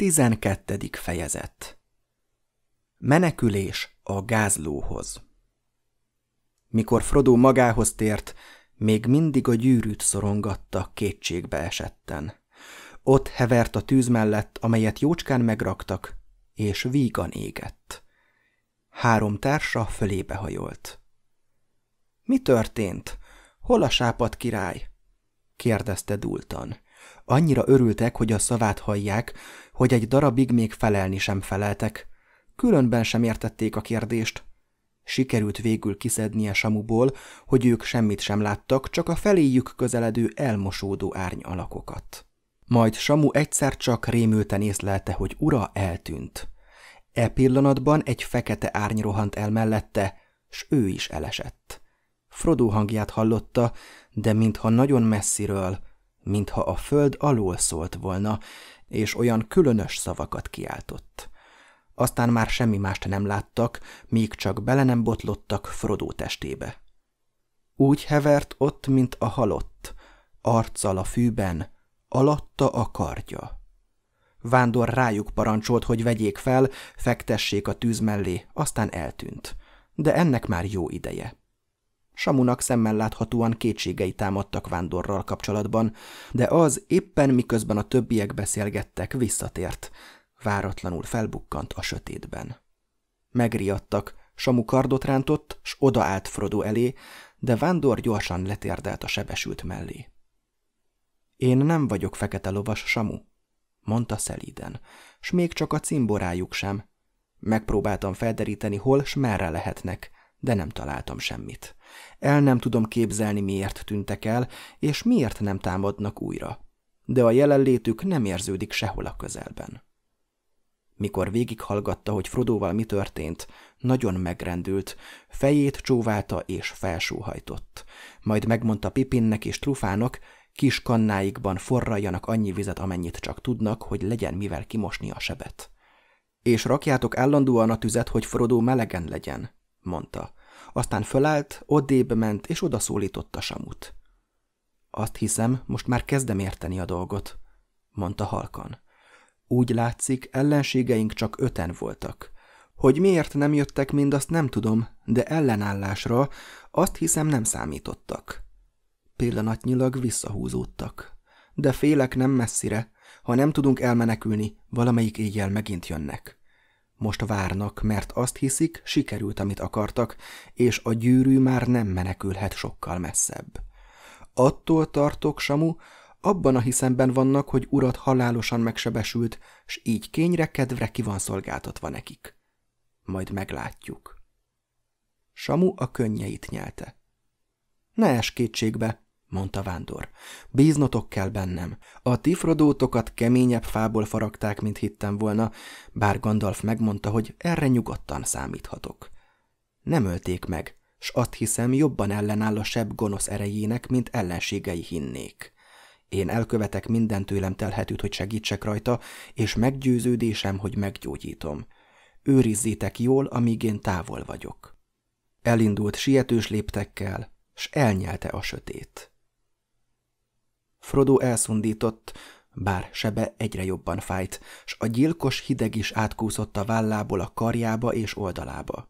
12. fejezet Menekülés a gázlóhoz Mikor Frodo magához tért, még mindig a gyűrűt szorongatta kétségbe esetten. Ott hevert a tűz mellett, amelyet jócskán megraktak, és vígan égett. Három társa fölébe hajolt. – Mi történt? Hol a sápat király? – kérdezte Dultan. Annyira örültek, hogy a szavát hallják, hogy egy darabig még felelni sem feleltek. Különben sem értették a kérdést. Sikerült végül kiszednie Samuból, hogy ők semmit sem láttak, csak a feléjük közeledő elmosódó árny alakokat. Majd Samu egyszer csak rémülten észlelte, hogy ura eltűnt. E pillanatban egy fekete árny rohant el mellette, s ő is elesett. Frodo hangját hallotta, de mintha nagyon messziről, mintha a föld alól szólt volna, és olyan különös szavakat kiáltott. Aztán már semmi mást nem láttak, míg csak bele nem botlottak Frodo testébe. Úgy hevert ott, mint a halott, arccal a fűben, alatta a kardja. Vándor rájuk parancsolt, hogy vegyék fel, fektessék a tűz mellé, aztán eltűnt. De ennek már jó ideje. Samunak szemmel láthatóan kétségei támadtak vándorral kapcsolatban, de az éppen miközben a többiek beszélgettek, visszatért. Váratlanul felbukkant a sötétben. Megriadtak, Samu kardot rántott, s odaállt Frodo elé, de Vándor gyorsan letérdelt a sebesült mellé. Én nem vagyok fekete lovas, Samu, mondta szelíden, s még csak a cimborájuk sem. Megpróbáltam felderíteni, hol s merre lehetnek de nem találtam semmit. El nem tudom képzelni, miért tűntek el, és miért nem támadnak újra. De a jelenlétük nem érződik sehol a közelben. Mikor végighallgatta, hogy Frodóval mi történt, nagyon megrendült, fejét csóválta és felsóhajtott. Majd megmondta Pipinnek és Trufának, kis kannáikban forraljanak annyi vizet, amennyit csak tudnak, hogy legyen mivel kimosni a sebet. És rakjátok állandóan a tüzet, hogy Frodó melegen legyen mondta. Aztán fölállt, odébb ment, és odaszólította Samut. Azt hiszem, most már kezdem érteni a dolgot, mondta halkan. Úgy látszik, ellenségeink csak öten voltak. Hogy miért nem jöttek mind, azt nem tudom, de ellenállásra azt hiszem nem számítottak. Pillanatnyilag visszahúzódtak. De félek nem messzire, ha nem tudunk elmenekülni, valamelyik éjjel megint jönnek. Most várnak, mert azt hiszik, sikerült, amit akartak, és a gyűrű már nem menekülhet sokkal messzebb. Attól tartok, Samu, abban a hiszemben vannak, hogy urat halálosan megsebesült, s így kényre-kedvre ki van szolgáltatva nekik. Majd meglátjuk. Samu a könnyeit nyelte. Ne es kétségbe, mondta Vándor. Bíznotok kell bennem. A tifrodótokat keményebb fából faragták, mint hittem volna, bár Gandalf megmondta, hogy erre nyugodtan számíthatok. Nem ölték meg, s azt hiszem jobban ellenáll a sebb gonosz erejének, mint ellenségei hinnék. Én elkövetek minden tőlem telhetőt, hogy segítsek rajta, és meggyőződésem, hogy meggyógyítom. Őrizzétek jól, amíg én távol vagyok. Elindult sietős léptekkel, s elnyelte a sötét. Frodo elszundított, bár sebe egyre jobban fájt, s a gyilkos hideg is átkúszott a vállából a karjába és oldalába.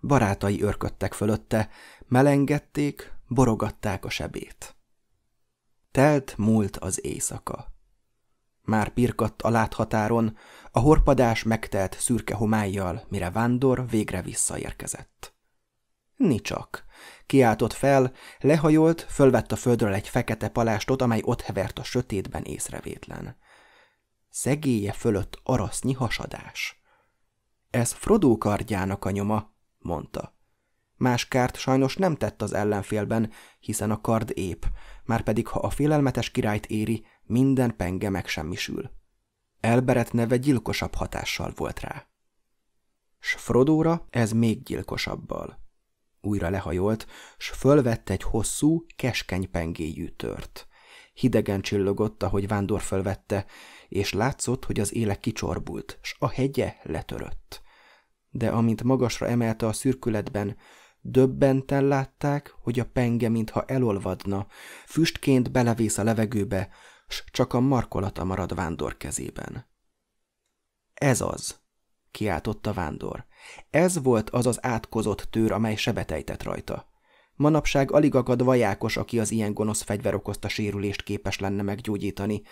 Barátai örködtek fölötte, melengették, borogatták a sebét. Telt múlt az éjszaka. Már pirkadt a láthatáron, a horpadás megtelt szürke homályjal, mire Vándor végre visszaérkezett. Nicsak. Kiáltott fel, lehajolt, fölvett a földről egy fekete palástot, amely ott hevert a sötétben észrevétlen. Szegélye fölött arasznyi hasadás. Ez Frodo kardjának a nyoma, mondta. Más kárt sajnos nem tett az ellenfélben, hiszen a kard ép, márpedig ha a félelmetes királyt éri, minden penge megsemmisül. Elberet neve gyilkosabb hatással volt rá. S Frodóra ez még gyilkosabbal újra lehajolt, s fölvett egy hosszú, keskeny pengélyű tört. Hidegen csillogott, ahogy Vándor fölvette, és látszott, hogy az éle kicsorbult, s a hegye letörött. De amint magasra emelte a szürkületben, döbbenten látták, hogy a penge mintha elolvadna, füstként belevész a levegőbe, s csak a markolata marad Vándor kezében. Ez az, kiáltotta Vándor. Ez volt az az átkozott tőr, amely sebet ejtett rajta. Manapság alig akad vajákos, aki az ilyen gonosz fegyver okozta sérülést képes lenne meggyógyítani,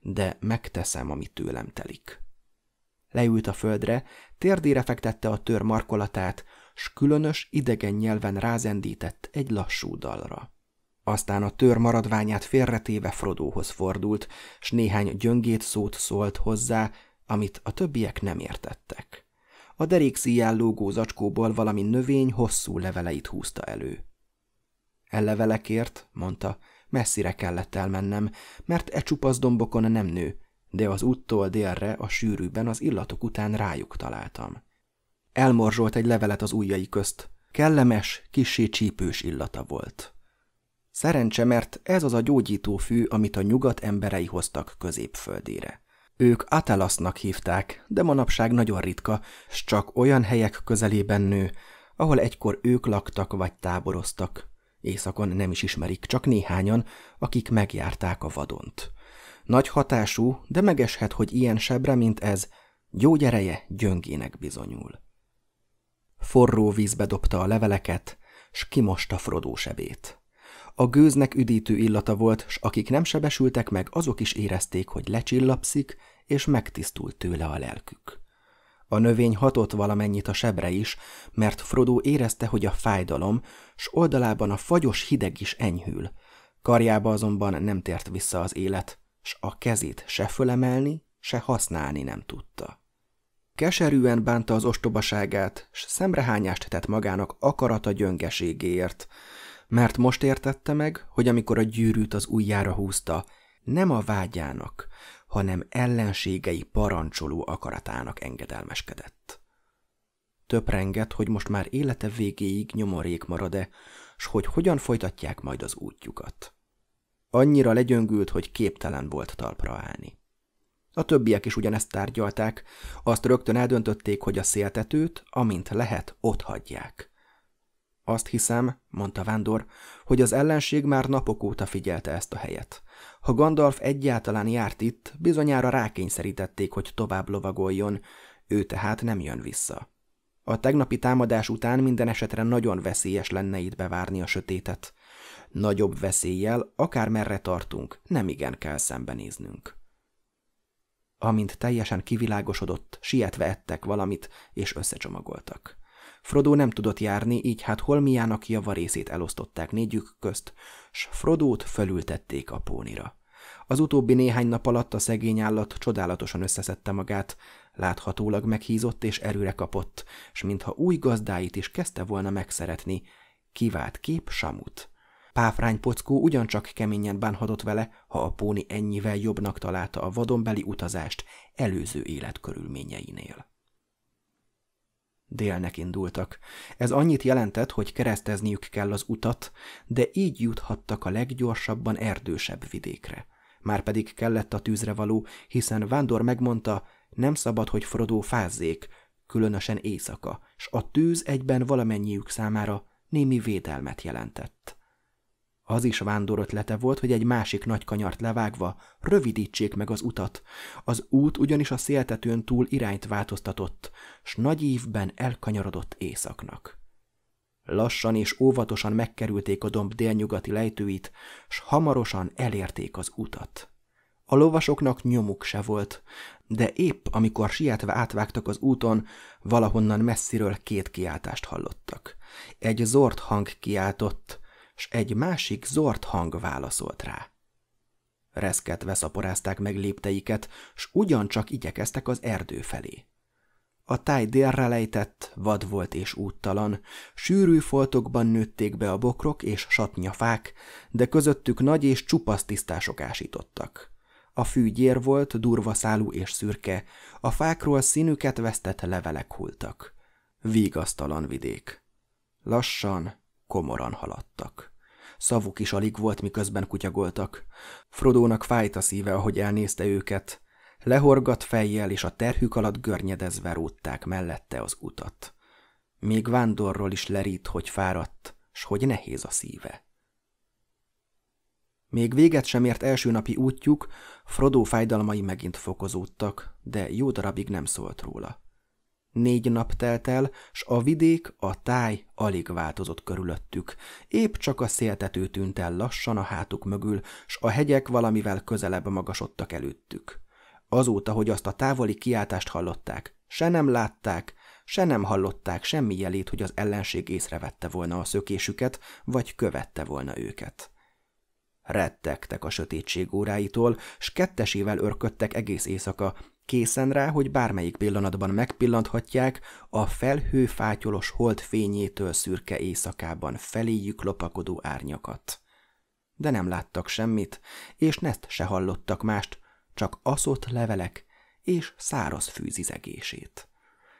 de megteszem, amit tőlem telik. Leült a földre, térdére fektette a tör markolatát, s különös, idegen nyelven rázendített egy lassú dalra. Aztán a tör maradványát félretéve Frodóhoz fordult, s néhány gyöngét szót szólt hozzá, amit a többiek nem értettek a derék szíjjel lógó zacskóból valami növény hosszú leveleit húzta elő. Ellevelekért, mondta, messzire kellett elmennem, mert e csupasz dombokon nem nő, de az úttól délre a sűrűben az illatok után rájuk találtam. Elmorzsolt egy levelet az ujjai közt, kellemes, kissé csípős illata volt. Szerencse, mert ez az a gyógyító fű, amit a nyugat emberei hoztak középföldére. Ők Atalasznak hívták, de manapság nagyon ritka, s csak olyan helyek közelében nő, ahol egykor ők laktak vagy táboroztak. Északon nem is ismerik, csak néhányan, akik megjárták a vadont. Nagy hatású, de megeshet, hogy ilyen sebre, mint ez, gyógyereje gyöngének bizonyul. Forró vízbe dobta a leveleket, s kimosta Frodó sebét. A gőznek üdítő illata volt, s akik nem sebesültek meg, azok is érezték, hogy lecsillapszik, és megtisztult tőle a lelkük. A növény hatott valamennyit a sebre is, mert Frodo érezte, hogy a fájdalom, s oldalában a fagyos hideg is enyhül. Karjába azonban nem tért vissza az élet, s a kezét se fölemelni, se használni nem tudta. Keserűen bánta az ostobaságát, s szemrehányást tett magának akarata gyöngeségéért, mert most értette meg, hogy amikor a gyűrűt az ujjára húzta, nem a vágyának, hanem ellenségei parancsoló akaratának engedelmeskedett. Töprengett, hogy most már élete végéig nyomorék marad-e, s hogy hogyan folytatják majd az útjukat. Annyira legyöngült, hogy képtelen volt talpra állni. A többiek is ugyanezt tárgyalták, azt rögtön eldöntötték, hogy a széltetőt, amint lehet, ott hagyják. Azt hiszem, mondta Vándor, hogy az ellenség már napok óta figyelte ezt a helyet. Ha Gandalf egyáltalán járt itt, bizonyára rákényszerítették, hogy tovább lovagoljon, ő tehát nem jön vissza. A tegnapi támadás után minden esetre nagyon veszélyes lenne itt bevárni a sötétet. Nagyobb veszéllyel, akár merre tartunk, nem igen kell szembenéznünk. Amint teljesen kivilágosodott, sietve ettek valamit, és összecsomagoltak. Frodo nem tudott járni, így hát Holmiának javarészét elosztották négyük közt, s Frodót fölültették a pónira. Az utóbbi néhány nap alatt a szegény állat csodálatosan összeszedte magát, láthatólag meghízott és erőre kapott, s mintha új gazdáit is kezdte volna megszeretni, kivált kép Samut. Páfrány pockó ugyancsak keményen bánhatott vele, ha a póni ennyivel jobbnak találta a vadonbeli utazást előző életkörülményeinél délnek indultak. Ez annyit jelentett, hogy keresztezniük kell az utat, de így juthattak a leggyorsabban erdősebb vidékre. Márpedig kellett a tűzre való, hiszen Vándor megmondta, nem szabad, hogy Frodo fázzék, különösen éjszaka, s a tűz egyben valamennyiük számára némi védelmet jelentett. Az is vándor ötlete volt, hogy egy másik nagy kanyart levágva rövidítsék meg az utat. Az út ugyanis a széltetőn túl irányt változtatott, s nagy ívben elkanyarodott északnak. Lassan és óvatosan megkerülték a domb délnyugati lejtőit, s hamarosan elérték az utat. A lovasoknak nyomuk se volt, de épp amikor sietve átvágtak az úton, valahonnan messziről két kiáltást hallottak. Egy zord hang kiáltott – s egy másik zord hang válaszolt rá. Reszket veszaporázták meg lépteiket, s ugyancsak igyekeztek az erdő felé. A táj délre lejtett, vad volt és úttalan, sűrű foltokban nőtték be a bokrok és satnyafák, de közöttük nagy és csupasz tisztások ásítottak. A fű gyér volt, durva szálú és szürke, a fákról színüket vesztett levelek hultak. Vígasztalan vidék. Lassan, komoran haladtak. Szavuk is alig volt, miközben kutyagoltak. Frodónak fájt a szíve, ahogy elnézte őket. Lehorgat fejjel, és a terhük alatt görnyedezve rótták mellette az utat. Még vándorról is lerít, hogy fáradt, s hogy nehéz a szíve. Még véget sem ért első napi útjuk, Frodó fájdalmai megint fokozódtak, de jó darabig nem szólt róla. Négy nap telt el, s a vidék, a táj alig változott körülöttük. Épp csak a széltető tűnt el lassan a hátuk mögül, s a hegyek valamivel közelebb magasodtak előttük. Azóta, hogy azt a távoli kiáltást hallották, se nem látták, se nem hallották semmi jelét, hogy az ellenség észrevette volna a szökésüket, vagy követte volna őket. Rettegtek a sötétség óráitól, s kettesével örködtek egész éjszaka, készen rá, hogy bármelyik pillanatban megpillanthatják a felhő fátyolos hold fényétől szürke éjszakában feléjük lopakodó árnyakat. De nem láttak semmit, és nezt se hallottak mást, csak aszott levelek és száraz fűzizegését.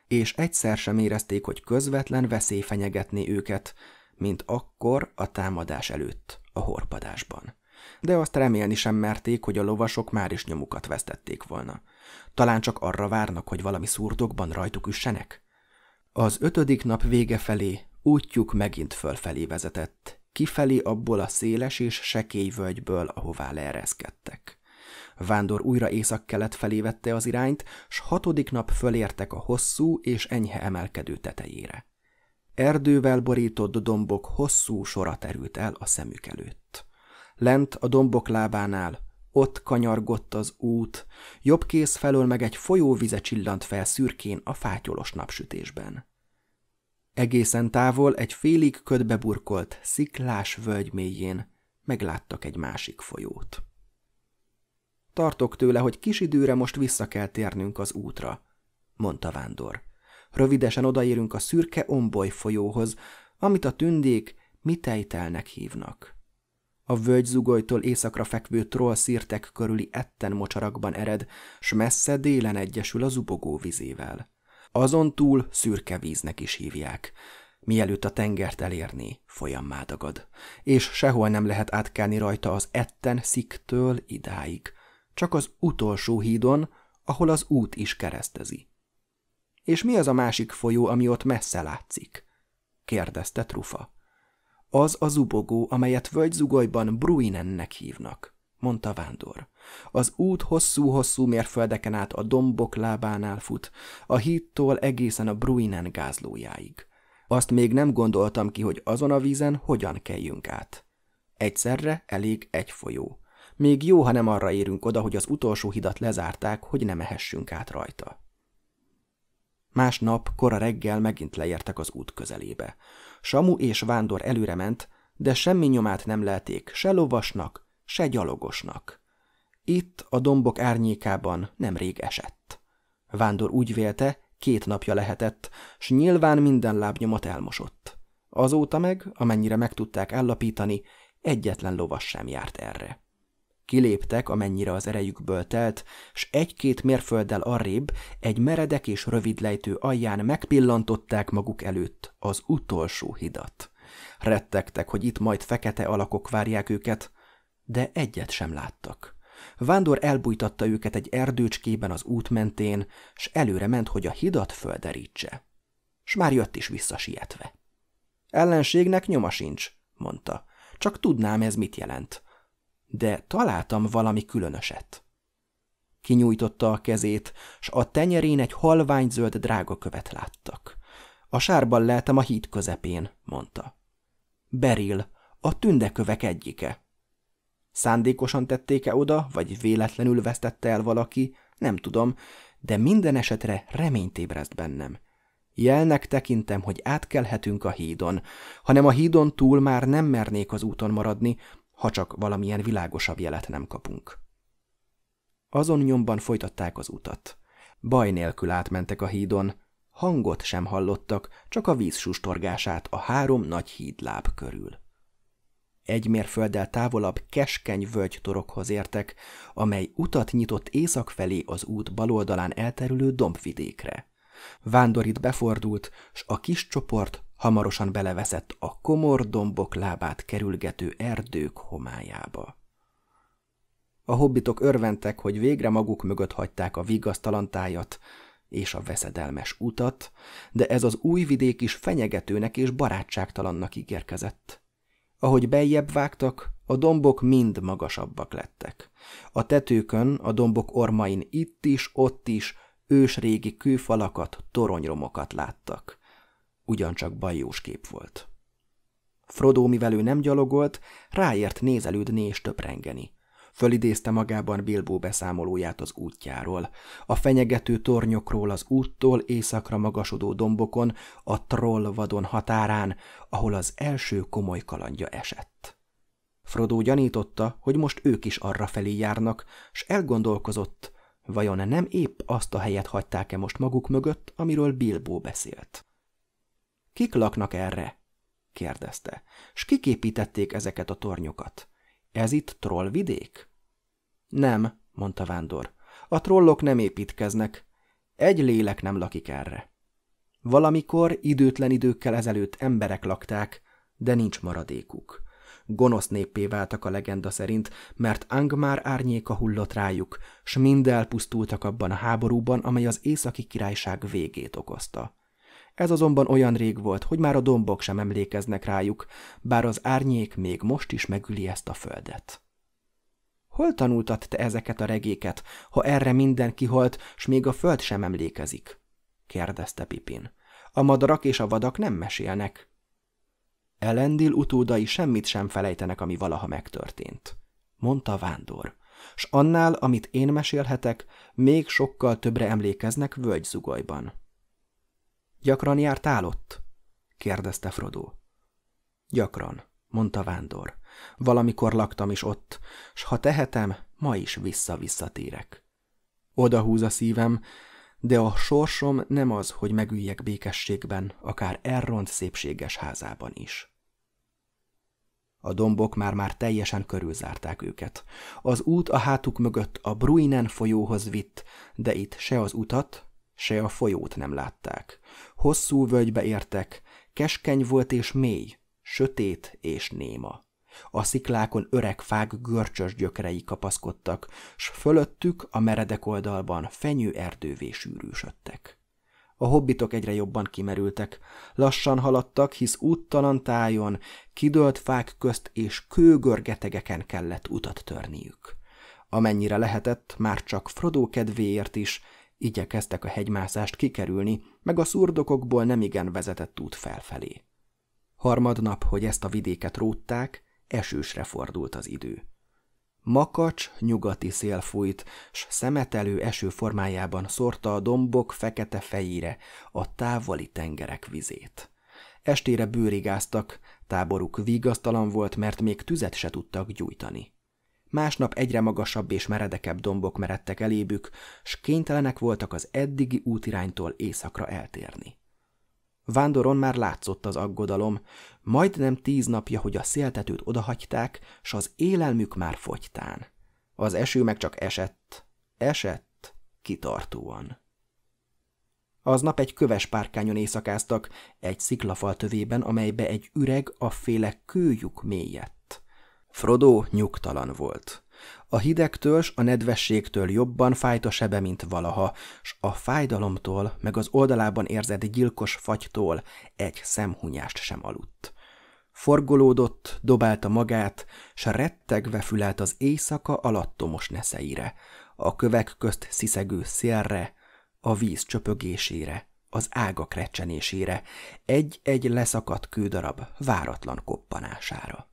És egyszer sem érezték, hogy közvetlen veszély fenyegetné őket, mint akkor a támadás előtt a horpadásban. De azt remélni sem merték, hogy a lovasok már is nyomukat vesztették volna – talán csak arra várnak, hogy valami szurdokban rajtuk üssenek? Az ötödik nap vége felé útjuk megint fölfelé vezetett, kifelé abból a széles és sekély völgyből, ahová leereszkedtek. Vándor újra észak-kelet felé vette az irányt, s hatodik nap fölértek a hosszú és enyhe emelkedő tetejére. Erdővel borított dombok hosszú sora terült el a szemük előtt. Lent a dombok lábánál ott kanyargott az út, jobb kéz felől meg egy folyó vize csillant fel szürkén a fátyolos napsütésben. Egészen távol egy félig ködbe burkolt, sziklás völgy mélyén megláttak egy másik folyót. Tartok tőle, hogy kis időre most vissza kell térnünk az útra, mondta Vándor. Rövidesen odaérünk a szürke omboly folyóhoz, amit a tündék mitejtelnek hívnak a völgy zugolytól északra fekvő troll szírtek körüli etten mocsarakban ered, s messze délen egyesül a zubogó vizével. Azon túl szürke víznek is hívják. Mielőtt a tengert elérni, folyam mádagad, és sehol nem lehet átkálni rajta az etten sziktől idáig, csak az utolsó hídon, ahol az út is keresztezi. És mi az a másik folyó, ami ott messze látszik? kérdezte Trufa. Az a zubogó, amelyet völgyzugojban Bruinennek hívnak, mondta Vándor. Az út hosszú-hosszú mérföldeken át a dombok lábánál fut, a hídtól egészen a Bruinen gázlójáig. Azt még nem gondoltam ki, hogy azon a vízen hogyan kelljünk át. Egyszerre elég egy folyó. Még jó, ha nem arra érünk oda, hogy az utolsó hidat lezárták, hogy ne mehessünk át rajta. Másnap, kora reggel megint leértek az út közelébe. Samu és Vándor előre ment, de semmi nyomát nem lelték se lovasnak, se gyalogosnak. Itt, a dombok árnyékában nemrég esett. Vándor úgy vélte, két napja lehetett, s nyilván minden lábnyomot elmosott. Azóta meg, amennyire meg tudták állapítani, egyetlen lovas sem járt erre. Kiléptek, amennyire az erejükből telt, s egy-két mérfölddel arrébb egy meredek és lejtő alján megpillantották maguk előtt az utolsó hidat. Rettegtek, hogy itt majd fekete alakok várják őket, de egyet sem láttak. Vándor elbújtatta őket egy erdőcskében az út mentén, s előre ment, hogy a hidat földerítse. S már jött is vissza sietve. Ellenségnek nyoma sincs, mondta. Csak tudnám ez mit jelent de találtam valami különöset. Kinyújtotta a kezét, s a tenyerén egy halványzöld drágakövet láttak. A sárban lehetem a híd közepén, mondta. Beril, a tündekövek egyike. Szándékosan tették-e oda, vagy véletlenül vesztette el valaki, nem tudom, de minden esetre reményt ébreszt bennem. Jelnek tekintem, hogy átkelhetünk a hídon, hanem a hídon túl már nem mernék az úton maradni, ha csak valamilyen világosabb jelet nem kapunk. Azon nyomban folytatták az utat. Baj nélkül átmentek a hídon, hangot sem hallottak, csak a víz sustorgását a három nagy hídláb körül. Egy mérfölddel távolabb keskeny völgy torokhoz értek, amely utat nyitott észak felé az út baloldalán elterülő dombvidékre. Vándorit befordult, s a kis csoport hamarosan beleveszett a komor dombok lábát kerülgető erdők homályába. A hobbitok örventek, hogy végre maguk mögött hagyták a vigasztalan tájat és a veszedelmes utat, de ez az új vidék is fenyegetőnek és barátságtalannak ígérkezett. Ahogy beljebb vágtak, a dombok mind magasabbak lettek. A tetőkön, a dombok ormain itt is, ott is ősrégi kőfalakat, toronyromokat láttak – ugyancsak bajós kép volt. Frodo, mivel ő nem gyalogolt, ráért nézelődni és töprengeni. Fölidézte magában Bilbo beszámolóját az útjáról, a fenyegető tornyokról az úttól északra magasodó dombokon, a troll vadon határán, ahol az első komoly kalandja esett. Frodo gyanította, hogy most ők is arra felé járnak, s elgondolkozott, vajon nem épp azt a helyet hagyták-e most maguk mögött, amiről Bilbo beszélt. Kik laknak erre? kérdezte. S kik építették ezeket a tornyokat? Ez itt trollvidék? Nem, mondta Vándor. A trollok nem építkeznek. Egy lélek nem lakik erre. Valamikor időtlen időkkel ezelőtt emberek lakták, de nincs maradékuk. Gonosz néppé váltak a legenda szerint, mert Angmar árnyéka hullott rájuk, s mind elpusztultak abban a háborúban, amely az északi királyság végét okozta. Ez azonban olyan rég volt, hogy már a dombok sem emlékeznek rájuk, bár az árnyék még most is megüli ezt a földet. Hol tanultad te ezeket a regéket, ha erre minden kihalt, s még a föld sem emlékezik? kérdezte Pipin. A madarak és a vadak nem mesélnek. Elendil utódai semmit sem felejtenek, ami valaha megtörtént, mondta vándor, s annál, amit én mesélhetek, még sokkal többre emlékeznek völgyzugolyban. Gyakran jártál ott? kérdezte Frodo. Gyakran, mondta Vándor. Valamikor laktam is ott, s ha tehetem, ma is vissza-visszatérek. Oda húz a szívem, de a sorsom nem az, hogy megüljek békességben, akár elront szépséges házában is. A dombok már-már teljesen körülzárták őket. Az út a hátuk mögött a Bruinen folyóhoz vitt, de itt se az utat, se a folyót nem látták. Hosszú völgybe értek, keskeny volt és mély, sötét és néma. A sziklákon öreg fák görcsös gyökerei kapaszkodtak, s fölöttük a meredek oldalban fenyő erdővé sűrűsödtek. A hobbitok egyre jobban kimerültek. Lassan haladtak, hisz úttalan tájon, kidölt fák közt és kőgörgetegeken kellett utat törniük. Amennyire lehetett, már csak frodo kedvéért is, Igyekeztek a hegymászást kikerülni, meg a szurdokokból nemigen vezetett út felfelé. Harmadnap, hogy ezt a vidéket rótták, esősre fordult az idő. Makacs, nyugati szél fújt, s szemetelő eső formájában szórta a dombok fekete fejére a távoli tengerek vizét. Estére bőrigáztak, táboruk vigasztalan volt, mert még tüzet se tudtak gyújtani. Másnap egyre magasabb és meredekebb dombok meredtek elébük, s kénytelenek voltak az eddigi útiránytól északra eltérni. Vándoron már látszott az aggodalom, majdnem tíz napja, hogy a széltetőt odahagyták, s az élelmük már fogytán. Az eső meg csak esett, esett kitartóan. Aznap egy köves párkányon éjszakáztak, egy sziklafal tövében, amelybe egy üreg a féle kőjük mélyett. Frodo nyugtalan volt. A hidegtől s a nedvességtől jobban fájt a sebe, mint valaha, s a fájdalomtól, meg az oldalában érzett gyilkos fagytól egy szemhunyást sem aludt. Forgolódott, dobálta magát, s rettegve fülelt az éjszaka alattomos neszeire, a kövek közt sziszegő szélre, a víz csöpögésére, az ágak recsenésére, egy-egy leszakadt kődarab váratlan koppanására.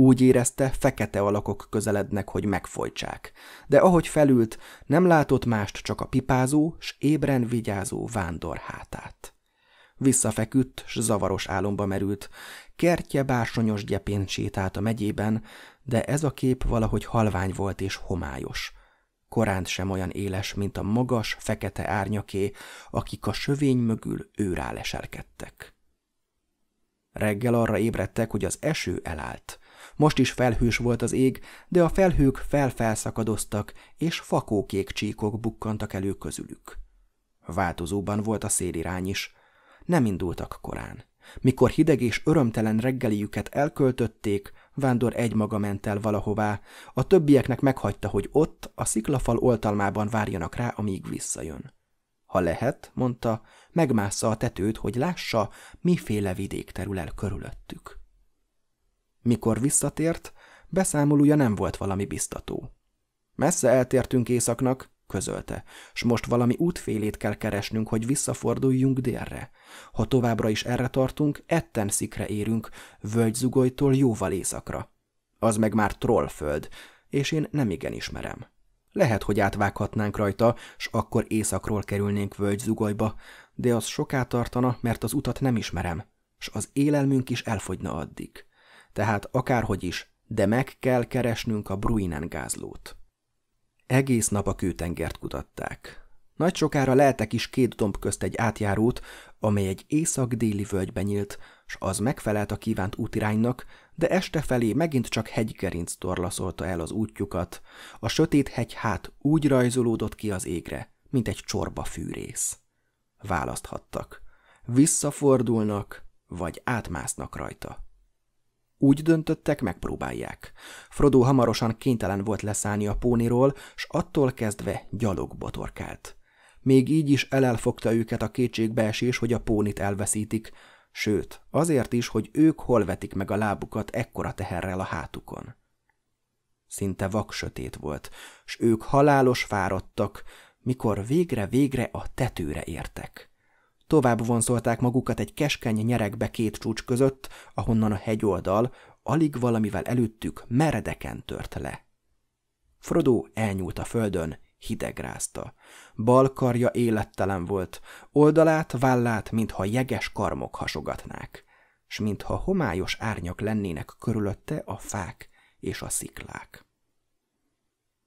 Úgy érezte, fekete alakok közelednek, hogy megfojtsák. De ahogy felült, nem látott mást, csak a pipázó, s ébren vigyázó vándor hátát. Visszafeküdt, s zavaros álomba merült. Kertje bársonyos gyepén sétált a megyében, de ez a kép valahogy halvány volt és homályos. Koránt sem olyan éles, mint a magas, fekete árnyaké, akik a sövény mögül őrá leserkedtek. Reggel arra ébredtek, hogy az eső elállt. Most is felhős volt az ég, de a felhők felfelszakadoztak, és fakókék csíkok bukkantak elő közülük. Változóban volt a szélirány is. Nem indultak korán. Mikor hideg és örömtelen reggeliüket elköltötték, Vándor egymaga ment el valahová, a többieknek meghagyta, hogy ott, a sziklafal oltalmában várjanak rá, amíg visszajön. Ha lehet, mondta, megmássza a tetőt, hogy lássa, miféle vidék terül el körülöttük. Mikor visszatért, beszámolója nem volt valami biztató. Messze eltértünk északnak, közölte, s most valami útfélét kell keresnünk, hogy visszaforduljunk délre. Ha továbbra is erre tartunk, etten szikre érünk, völgyzugojtól jóval északra. Az meg már trollföld, és én nem igen ismerem. Lehet, hogy átvághatnánk rajta, s akkor északról kerülnénk völgyzugolyba, de az soká tartana, mert az utat nem ismerem, s az élelmünk is elfogyna addig tehát akárhogy is, de meg kell keresnünk a Bruinen gázlót. Egész nap a kőtengert kutatták. Nagy sokára leltek is két domb közt egy átjárót, amely egy észak-déli völgybe nyílt, s az megfelelt a kívánt útiránynak, de este felé megint csak hegygerinc torlaszolta el az útjukat. A sötét hegy hát úgy rajzolódott ki az égre, mint egy csorba fűrész. Választhattak. Visszafordulnak, vagy átmásznak rajta. Úgy döntöttek, megpróbálják. Frodo hamarosan kénytelen volt leszállni a póniról, s attól kezdve gyalog botorkált. Még így is elelfogta őket a kétségbeesés, hogy a pónit elveszítik, sőt, azért is, hogy ők hol vetik meg a lábukat ekkora teherrel a hátukon. Szinte vak sötét volt, s ők halálos fáradtak, mikor végre-végre a tetőre értek. Tovább vonszolták magukat egy keskeny nyerekbe két csúcs között, ahonnan a hegyoldal alig valamivel előttük meredeken tört le. Frodo elnyúlt a földön, hidegrázta. Bal karja élettelen volt, oldalát, vállát, mintha jeges karmok hasogatnák, s mintha homályos árnyak lennének körülötte a fák és a sziklák.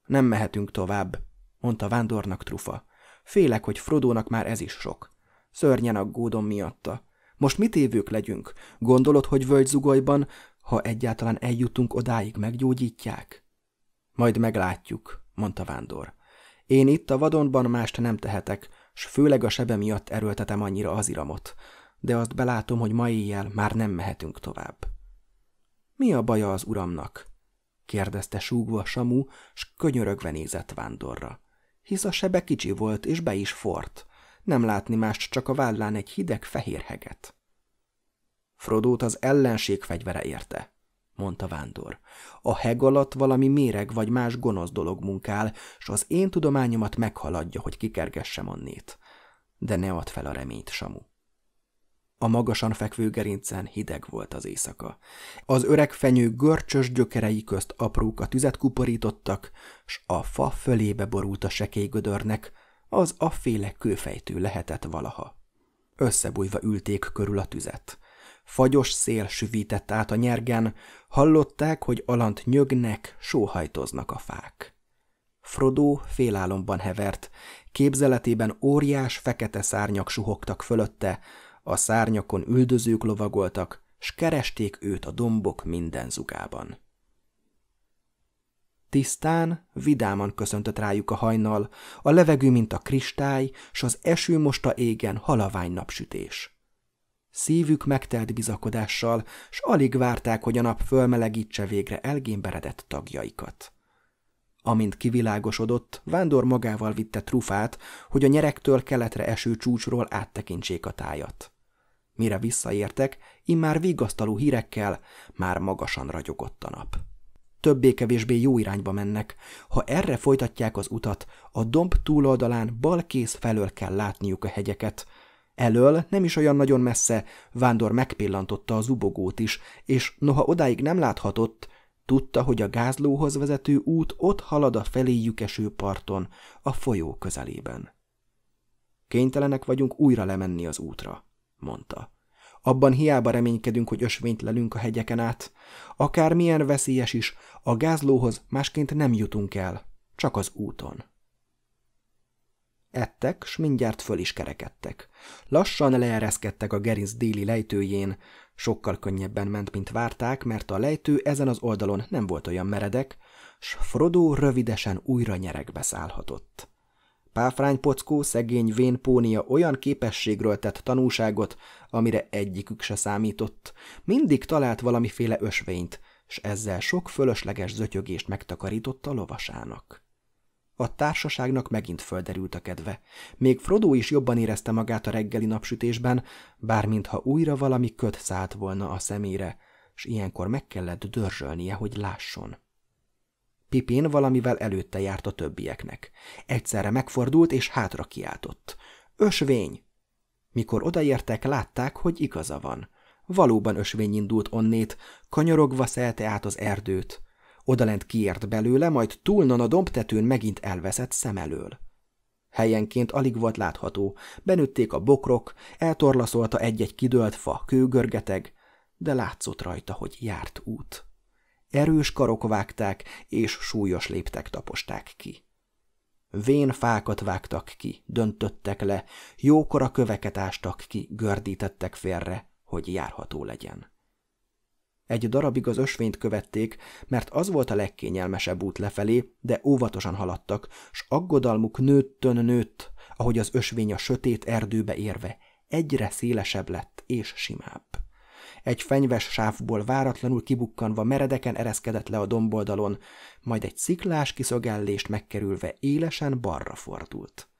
Nem mehetünk tovább, mondta vándornak trufa. Félek, hogy Frodónak már ez is sok. Szörnyen aggódom miatta. Most mit évők legyünk? Gondolod, hogy völgyzugolyban, ha egyáltalán eljutunk odáig, meggyógyítják? Majd meglátjuk, mondta Vándor. Én itt a vadonban mást nem tehetek, s főleg a sebe miatt erőltetem annyira az iramot, de azt belátom, hogy ma éjjel már nem mehetünk tovább. Mi a baja az uramnak? kérdezte súgva Samu, s könyörögve nézett Vándorra. Hisz a sebe kicsi volt, és be is fort nem látni mást, csak a vállán egy hideg fehér heget. Frodót az ellenség fegyvere érte, mondta Vándor. A heg alatt valami méreg vagy más gonosz dolog munkál, s az én tudományomat meghaladja, hogy kikergessem onnét. De ne add fel a reményt, Samu. A magasan fekvő gerincen hideg volt az éjszaka. Az öreg fenyő görcsös gyökerei közt aprók a tüzet kuporítottak, s a fa fölébe borult a sekély gödörnek, az a féle kőfejtő lehetett valaha. Összebújva ülték körül a tüzet. Fagyos szél süvített át a nyergen, hallották, hogy alant nyögnek, sóhajtoznak a fák. Frodo félálomban hevert, képzeletében óriás fekete szárnyak suhogtak fölötte, a szárnyakon üldözők lovagoltak, s keresték őt a dombok minden zugában. Tisztán, vidáman köszöntött rájuk a hajnal, a levegő, mint a kristály, s az eső mosta égen halavány napsütés. Szívük megtelt bizakodással, s alig várták, hogy a nap fölmelegítse végre elgémberedett tagjaikat. Amint kivilágosodott, Vándor magával vitte trufát, hogy a nyerektől keletre eső csúcsról áttekintsék a tájat. Mire visszaértek, immár vigasztaló hírekkel, már magasan ragyogott a nap többé-kevésbé jó irányba mennek. Ha erre folytatják az utat, a domb túloldalán balkész felől kell látniuk a hegyeket. Elől, nem is olyan nagyon messze, Vándor megpillantotta a Zubogót is, és noha odáig nem láthatott, tudta, hogy a gázlóhoz vezető út ott halad a feléjük eső parton, a folyó közelében. Kénytelenek vagyunk újra lemenni az útra, mondta. Abban hiába reménykedünk, hogy ösvényt lelünk a hegyeken át. Akármilyen veszélyes is, a gázlóhoz másként nem jutunk el, csak az úton. Ettek, s mindjárt föl is kerekedtek. Lassan leereszkedtek a gerinc déli lejtőjén. Sokkal könnyebben ment, mint várták, mert a lejtő ezen az oldalon nem volt olyan meredek, s Frodo rövidesen újra nyerekbe szállhatott. Páfránypockó szegény vénpónia olyan képességről tett tanúságot, amire egyikük se számított. Mindig talált valamiféle ösvényt, s ezzel sok fölösleges zötyögést megtakarította a lovasának. A társaságnak megint földerült a kedve. Még Frodo is jobban érezte magát a reggeli napsütésben, bármintha újra valami köt szállt volna a szemére, s ilyenkor meg kellett dörzsölnie, hogy lásson. Pipin valamivel előtte járt a többieknek. Egyszerre megfordult és hátra kiáltott. Ösvény! Mikor odaértek, látták, hogy igaza van. Valóban ösvény indult onnét, kanyarogva szelte át az erdőt. Odalent kiért belőle, majd túlnan a dombtetőn megint elveszett szem elől. Helyenként alig volt látható, benütték a bokrok, eltorlaszolta egy-egy kidőlt fa, kőgörgeteg, de látszott rajta, hogy járt út. Erős karok vágták, és súlyos léptek taposták ki. Vén fákat vágtak ki, döntöttek le, jókora köveket ástak ki, gördítettek félre, hogy járható legyen. Egy darabig az ösvényt követték, mert az volt a legkényelmesebb út lefelé, de óvatosan haladtak, s aggodalmuk nőttön nőtt, ahogy az ösvény a sötét erdőbe érve, egyre szélesebb lett és simább egy fenyves sávból váratlanul kibukkanva meredeken ereszkedett le a domboldalon, majd egy sziklás kiszögellést megkerülve élesen balra fordult.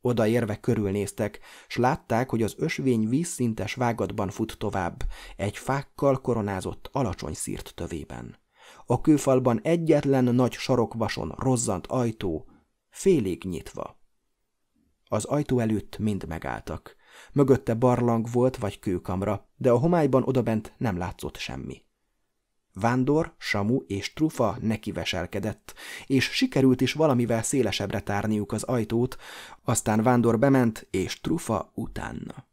Odaérve körülnéztek, s látták, hogy az ösvény vízszintes vágatban fut tovább, egy fákkal koronázott alacsony szírt tövében. A kőfalban egyetlen nagy sarokvason rozzant ajtó, félig nyitva. Az ajtó előtt mind megálltak. Mögötte barlang volt vagy kőkamra, de a homályban odabent nem látszott semmi. Vándor, Samu és Trufa nekiveselkedett, és sikerült is valamivel szélesebbre tárniuk az ajtót, aztán Vándor bement, és Trufa utána.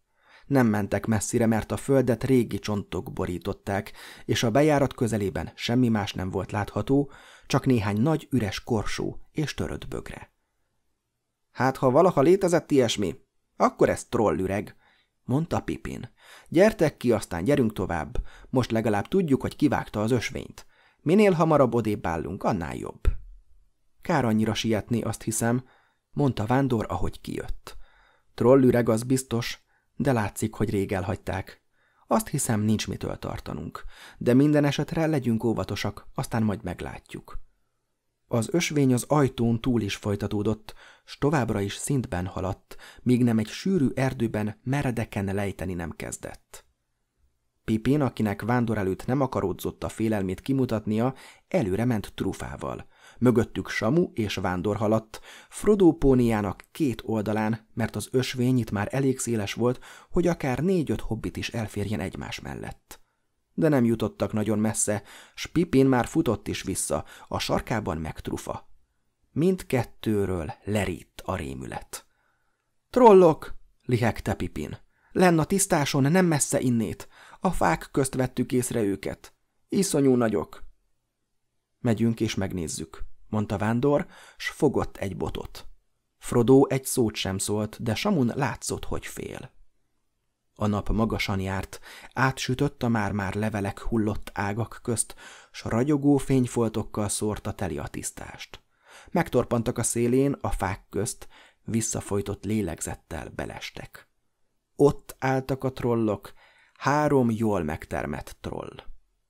Nem mentek messzire, mert a földet régi csontok borították, és a bejárat közelében semmi más nem volt látható, csak néhány nagy üres korsó és törött bögre. Hát, ha valaha létezett ilyesmi, akkor ez trollüreg, mondta Pipin. Gyertek ki, aztán gyerünk tovább. Most legalább tudjuk, hogy kivágta az ösvényt. Minél hamarabb odébb állunk, annál jobb. Kár annyira sietni, azt hiszem, mondta Vándor, ahogy kijött. Trollüreg az biztos, de látszik, hogy rég elhagyták. Azt hiszem, nincs mitől tartanunk. De minden esetre legyünk óvatosak, aztán majd meglátjuk. Az ösvény az ajtón túl is folytatódott, s továbbra is szintben haladt, míg nem egy sűrű erdőben meredeken lejteni nem kezdett. Pipén, akinek vándor előtt nem akaródzott a félelmét kimutatnia, előre ment trufával. Mögöttük Samu és vándor haladt, Frodo póniának két oldalán, mert az ösvény itt már elég széles volt, hogy akár négy-öt hobbit is elférjen egymás mellett. De nem jutottak nagyon messze, s Pipin már futott is vissza, a sarkában megtrufa. Mindkettőről lerít a rémület. Trollok! lihegte Pipin. Lenn a tisztáson, nem messze innét. A fák közt vettük észre őket. Iszonyú nagyok. Megyünk és megnézzük, mondta Vándor, s fogott egy botot. Frodo egy szót sem szólt, de Samun látszott, hogy fél. A nap magasan járt, átsütött a már-már levelek hullott ágak közt, s a ragyogó fényfoltokkal szórta teli a tisztást. Megtorpantak a szélén, a fák közt, visszafojtott lélegzettel belestek. Ott álltak a trollok, három jól megtermett troll.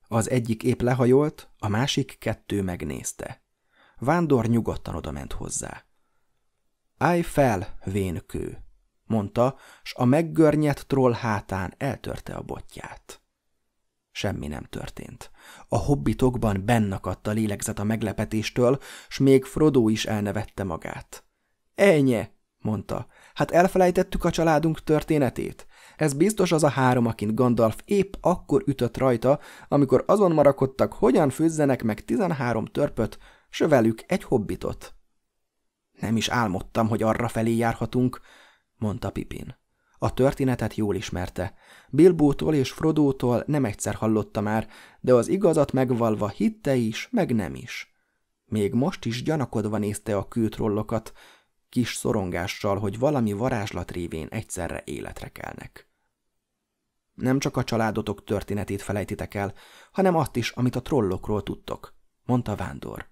Az egyik épp lehajolt, a másik kettő megnézte. Vándor nyugodtan odament hozzá. Állj fel, vénkő! mondta, s a meggörnyedt troll hátán eltörte a botját. Semmi nem történt. A hobbitokban bennakadt a lélegzet a meglepetéstől, s még Frodo is elnevette magát. Ennyi, mondta, hát elfelejtettük a családunk történetét. Ez biztos az a három, akin Gandalf épp akkor ütött rajta, amikor azon marakodtak, hogyan főzzenek meg tizenhárom törpöt, sövelük egy hobbitot. Nem is álmodtam, hogy arra felé járhatunk, mondta Pipin. A történetet jól ismerte. Bilbótól és Frodótól nem egyszer hallotta már, de az igazat megvalva hitte is, meg nem is. Még most is gyanakodva nézte a kőtrollokat, kis szorongással, hogy valami varázslat révén egyszerre életre kelnek. Nem csak a családotok történetét felejtitek el, hanem azt is, amit a trollokról tudtok, mondta Vándor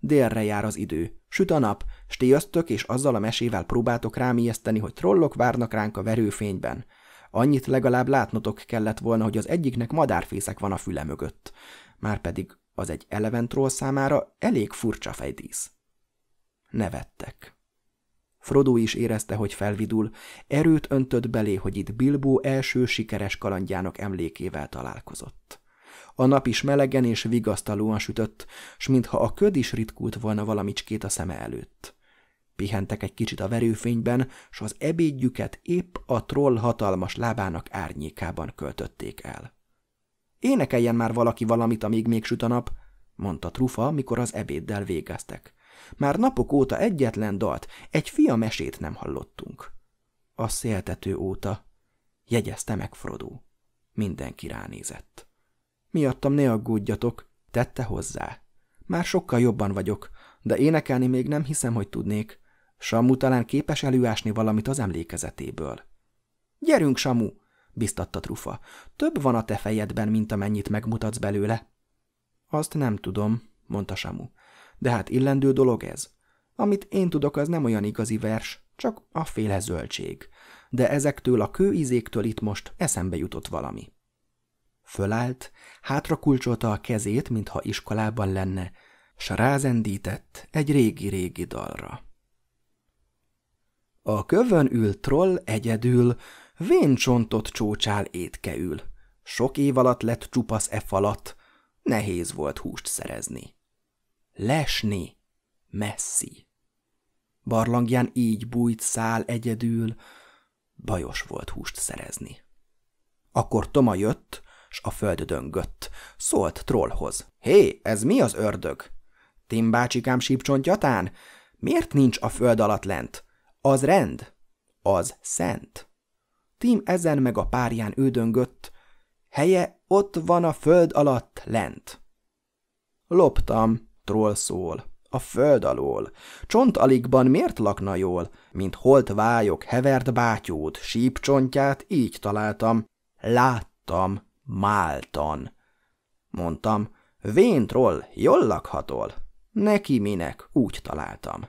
délre jár az idő, süt a nap, s ti és azzal a mesével próbáltok rám ijeszteni, hogy trollok várnak ránk a verőfényben. Annyit legalább látnotok kellett volna, hogy az egyiknek madárfészek van a füle mögött. Márpedig az egy eleventról számára elég furcsa fejdísz. Nevettek. Frodo is érezte, hogy felvidul, erőt öntött belé, hogy itt Bilbo első sikeres kalandjának emlékével találkozott. A nap is melegen és vigasztalóan sütött, s mintha a köd is ritkult volna valamicskét a szeme előtt. Pihentek egy kicsit a verőfényben, s az ebédjüket épp a troll hatalmas lábának árnyékában költötték el. Énekeljen már valaki valamit, amíg még süt a nap, mondta Trufa, mikor az ebéddel végeztek. Már napok óta egyetlen dalt, egy fia mesét nem hallottunk. A széltető óta, jegyezte meg Frodo. Mindenki ránézett. Miattam ne aggódjatok, tette hozzá. Már sokkal jobban vagyok, de énekelni még nem hiszem, hogy tudnék. Samu talán képes előásni valamit az emlékezetéből. Gyerünk, Samu! biztatta Trufa. Több van a te fejedben, mint amennyit megmutatsz belőle. Azt nem tudom, mondta Samu. De hát illendő dolog ez. Amit én tudok, az nem olyan igazi vers, csak a féle zöldség. De ezektől a kőizéktől itt most eszembe jutott valami. Fölállt, hátra kulcsolta a kezét, mintha iskolában lenne, s rázendített egy régi-régi dalra. A kövön ül troll egyedül, vén csontot csócsál étkeül. Sok év alatt lett csupasz e falat, nehéz volt húst szerezni. Lesni, messzi. Barlangján így bújt szál egyedül, bajos volt húst szerezni. Akkor Toma jött, s a föld döngött. Szólt trollhoz. Hé, ez mi az ördög? Tim bácsikám sípcsontjatán? Miért nincs a föld alatt lent? Az rend? Az szent. Tim ezen meg a párján ődöngött. Helye ott van a föld alatt lent. Loptam, troll szól, a föld alól. Csontalikban miért lakna jól? Mint holt vályok, hevert bátyót, sípcsontját így találtam. Láttam, Máltan. Mondtam, véntról, jól lakhatol. Neki minek, úgy találtam.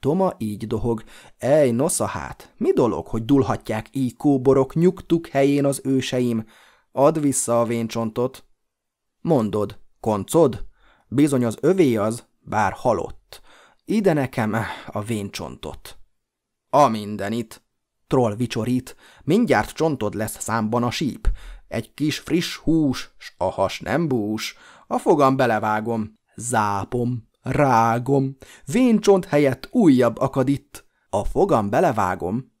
Toma így dohog, ej, nosza hát, mi dolog, hogy dulhatják így kóborok nyugtuk helyén az őseim, add vissza a véncsontot. Mondod, koncod, bizony az övé az, bár halott. Ide nekem a véncsontot. A mindenit! Troll vicsorít, mindjárt csontod lesz számban a síp. Egy kis friss hús, s a has nem bús. A fogam belevágom, zápom, rágom, véncsont helyett újabb akad itt. A fogam belevágom,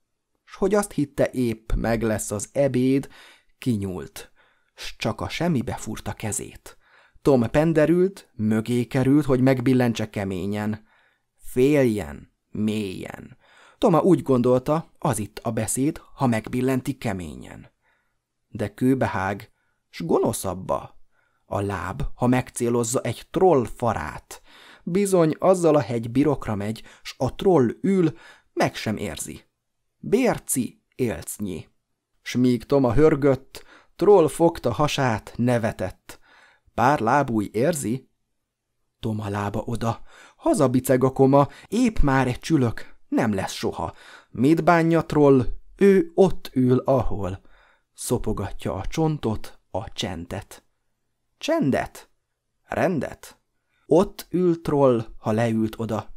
s hogy azt hitte épp meg lesz az ebéd, kinyúlt, s csak a semmibe furta kezét. Tom penderült, mögé került, hogy megbillentse keményen. Féljen, mélyen. Toma úgy gondolta, az itt a beszéd, ha megbillenti keményen de kőbehág, s gonoszabba. A láb, ha megcélozza egy troll farát. Bizony, azzal a hegy birokra megy, s a troll ül, meg sem érzi. Bérci élcnyi. S míg Toma hörgött, troll fogta hasát, nevetett. Pár lábúj érzi? Toma lába oda, hazabiceg a koma, épp már egy csülök, nem lesz soha. Mit bánja troll, ő ott ül, ahol szopogatja a csontot, a csendet. Csendet? Rendet? Ott ül troll, ha leült oda,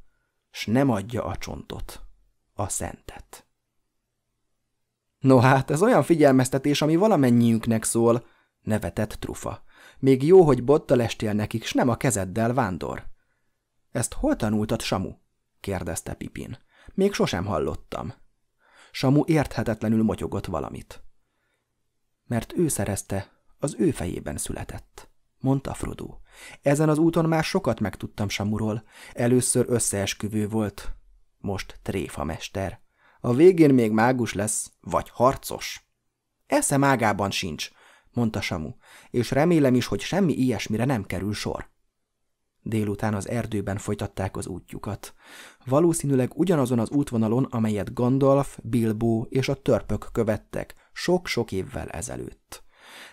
s nem adja a csontot, a szentet. No hát, ez olyan figyelmeztetés, ami valamennyiünknek szól, nevetett trufa. Még jó, hogy bottal estél nekik, s nem a kezeddel, vándor. Ezt hol tanultad, Samu? kérdezte Pipin. Még sosem hallottam. Samu érthetetlenül motyogott valamit mert ő szerezte, az ő fejében született, mondta Frodo. Ezen az úton már sokat megtudtam Samuról. Először összeesküvő volt, most tréfa mester. A végén még mágus lesz, vagy harcos. Esze mágában sincs, mondta Samu, és remélem is, hogy semmi ilyesmire nem kerül sor. Délután az erdőben folytatták az útjukat. Valószínűleg ugyanazon az útvonalon, amelyet Gandalf, Bilbo és a törpök követtek, sok-sok évvel ezelőtt.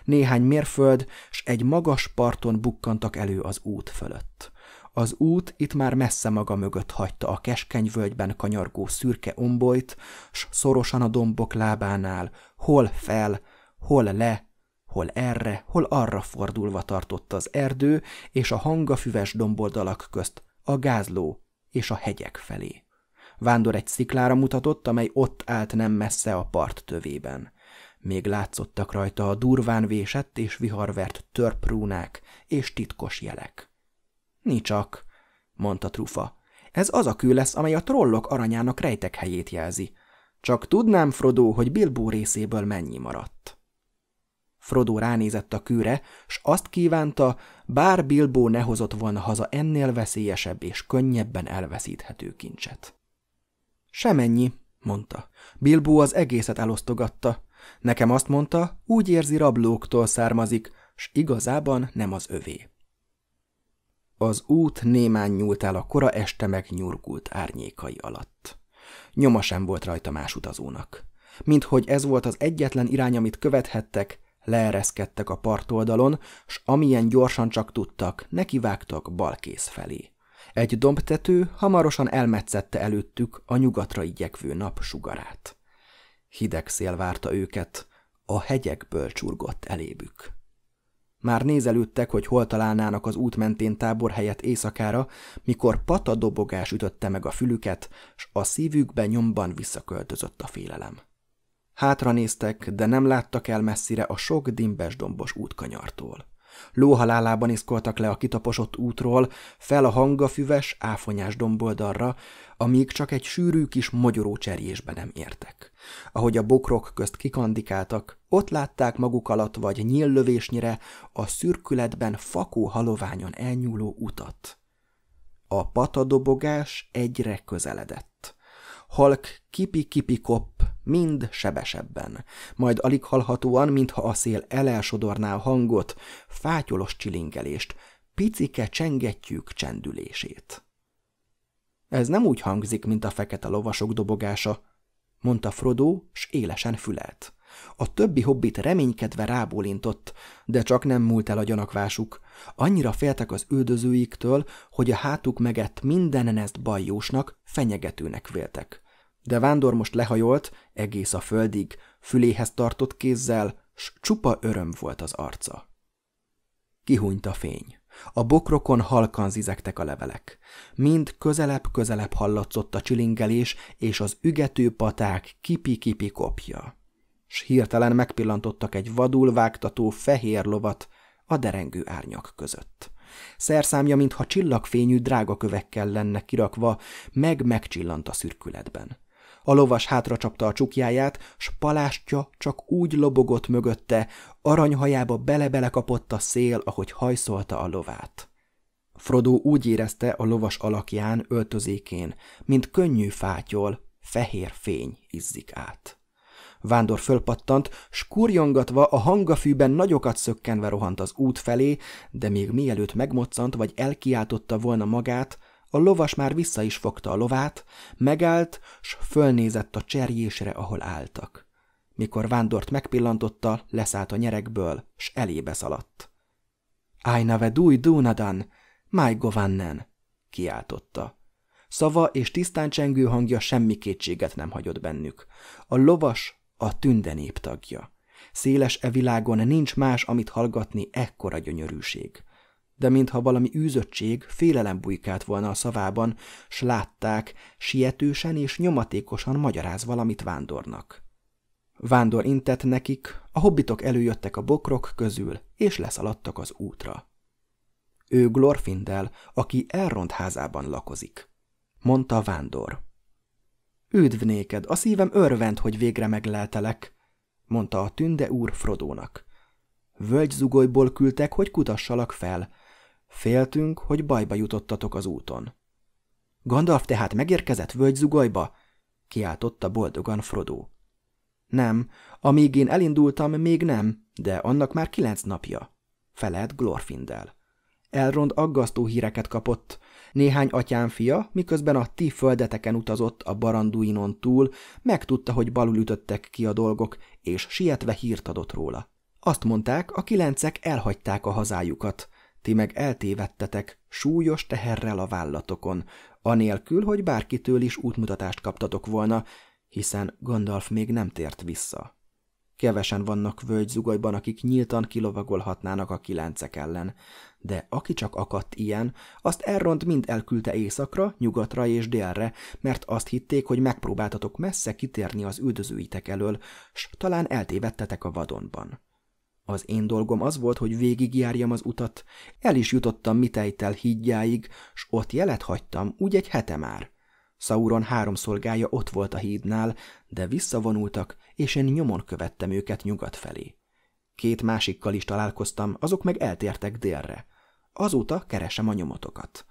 Néhány mérföld, s egy magas parton bukkantak elő az út fölött. Az út itt már messze maga mögött hagyta a keskeny völgyben kanyargó szürke ombolyt, s szorosan a dombok lábánál, hol fel, hol le, hol erre, hol arra fordulva tartott az erdő és a hangafüves domboldalak közt a gázló és a hegyek felé. Vándor egy sziklára mutatott, amely ott állt nem messze a part tövében. Még látszottak rajta a durván vésett és viharvert törprúnák és titkos jelek. Nicsak, mondta Trufa, ez az a kő lesz, amely a trollok aranyának rejtek helyét jelzi. Csak tudnám, Frodo, hogy Bilbó részéből mennyi maradt. Frodo ránézett a kőre, s azt kívánta, bár Bilbó ne hozott volna haza ennél veszélyesebb és könnyebben elveszíthető kincset. Semennyi, mondta. Bilbó az egészet elosztogatta. Nekem azt mondta, úgy érzi rablóktól származik, s igazában nem az övé. Az út némán nyúlt el a kora este megnyurgult árnyékai alatt. Nyoma sem volt rajta más utazónak. mint hogy ez volt az egyetlen irány, amit követhettek, leereszkedtek a partoldalon, s amilyen gyorsan csak tudtak, nekivágtak balkész felé. Egy dombtető hamarosan elmetszette előttük a nyugatra igyekvő nap sugarát. Hideg szél várta őket, a hegyekből csurgott elébük. Már nézelődtek, hogy hol találnának az út mentén tábor helyett éjszakára, mikor pata dobogás ütötte meg a fülüket, s a szívükbe nyomban visszaköltözött a félelem. Hátra néztek, de nem láttak el messzire a sok dimbes dombos útkanyartól lóhalálában iszkoltak le a kitaposott útról, fel a hangafüves, áfonyás domboldalra, amíg csak egy sűrű kis magyaró cserjésbe nem értek. Ahogy a bokrok közt kikandikáltak, ott látták maguk alatt vagy nyíllövésnyire a szürkületben fakó haloványon elnyúló utat. A patadobogás egyre közeledett. Halk kipi-kipi kopp mind sebesebben, majd alig hallhatóan, mintha a szél elelsodorná a hangot, fátyolos csilingelést, picike csengetjük csendülését. Ez nem úgy hangzik, mint a fekete lovasok dobogása, mondta Frodo, s élesen fülelt. A többi hobbit reménykedve rábólintott, de csak nem múlt el a gyanakvásuk. Annyira féltek az üldözőiktől, hogy a hátuk megett minden ezt bajjósnak, fenyegetőnek véltek. De Vándor most lehajolt, egész a földig, füléhez tartott kézzel, s csupa öröm volt az arca. Kihúnyt a fény. A bokrokon halkan zizektek a levelek. Mind közelebb-közelebb hallatszott a csilingelés és az ügető paták kipi-kipi kopja. S hirtelen megpillantottak egy vadul vágtató fehér lovat a derengő árnyak között. Szerszámja, mintha csillagfényű drágakövekkel lenne kirakva, meg megcsillant a szürkületben. A lovas csapta a csukjáját, s palástja csak úgy lobogott mögötte, aranyhajába bele-bele a szél, ahogy hajszolta a lovát. Frodo úgy érezte a lovas alakján, öltözékén, mint könnyű fátyol, fehér fény izzik át. Vándor fölpattant, skurjongatva a hangafűben nagyokat szökkenve rohant az út felé, de még mielőtt megmoccant vagy elkiáltotta volna magát, a lovas már vissza is fogta a lovát, megállt, s fölnézett a cserjésre, ahol álltak. Mikor vándort megpillantotta, leszállt a nyerekből, s elébe szaladt. Ájnave dúj dúnadan, máj govannen, kiáltotta. Szava és tisztán csengő hangja semmi kétséget nem hagyott bennük. A lovas a tünde néptagja. Széles e világon nincs más, amit hallgatni, ekkora gyönyörűség de mintha valami űzöttség, félelem bujkált volna a szavában, s látták, sietősen és nyomatékosan magyaráz valamit vándornak. Vándor intett nekik, a hobbitok előjöttek a bokrok közül, és leszaladtak az útra. Ő Glorfindel, aki elront házában lakozik, mondta Vándor. Üdv néked, a szívem örvend, hogy végre megleltelek, mondta a tünde úr Frodónak. Völgyzugolyból küldtek, hogy kutassalak fel, Féltünk, hogy bajba jutottatok az úton. Gandalf tehát megérkezett völgyzugajba? kiáltotta boldogan Frodo. Nem, amíg én elindultam, még nem, de annak már kilenc napja, felelt Glorfindel. Elrond aggasztó híreket kapott. Néhány atyám fia, miközben a ti földeteken utazott a baranduinon túl, megtudta, hogy balul ütöttek ki a dolgok, és sietve hírt adott róla. Azt mondták, a kilencek elhagyták a hazájukat ti meg eltévedtetek súlyos teherrel a vállatokon, anélkül, hogy bárkitől is útmutatást kaptatok volna, hiszen Gandalf még nem tért vissza. Kevesen vannak völgyzugajban, akik nyíltan kilovagolhatnának a kilencek ellen, de aki csak akadt ilyen, azt elront mind elküldte éjszakra, nyugatra és délre, mert azt hitték, hogy megpróbáltatok messze kitérni az üldözőitek elől, s talán eltévedtetek a vadonban. Az én dolgom az volt, hogy végigjárjam az utat. El is jutottam Mitejtel hídjáig, s ott jelet hagytam, úgy egy hete már. Sauron három szolgája ott volt a hídnál, de visszavonultak, és én nyomon követtem őket nyugat felé. Két másikkal is találkoztam, azok meg eltértek délre. Azóta keresem a nyomotokat.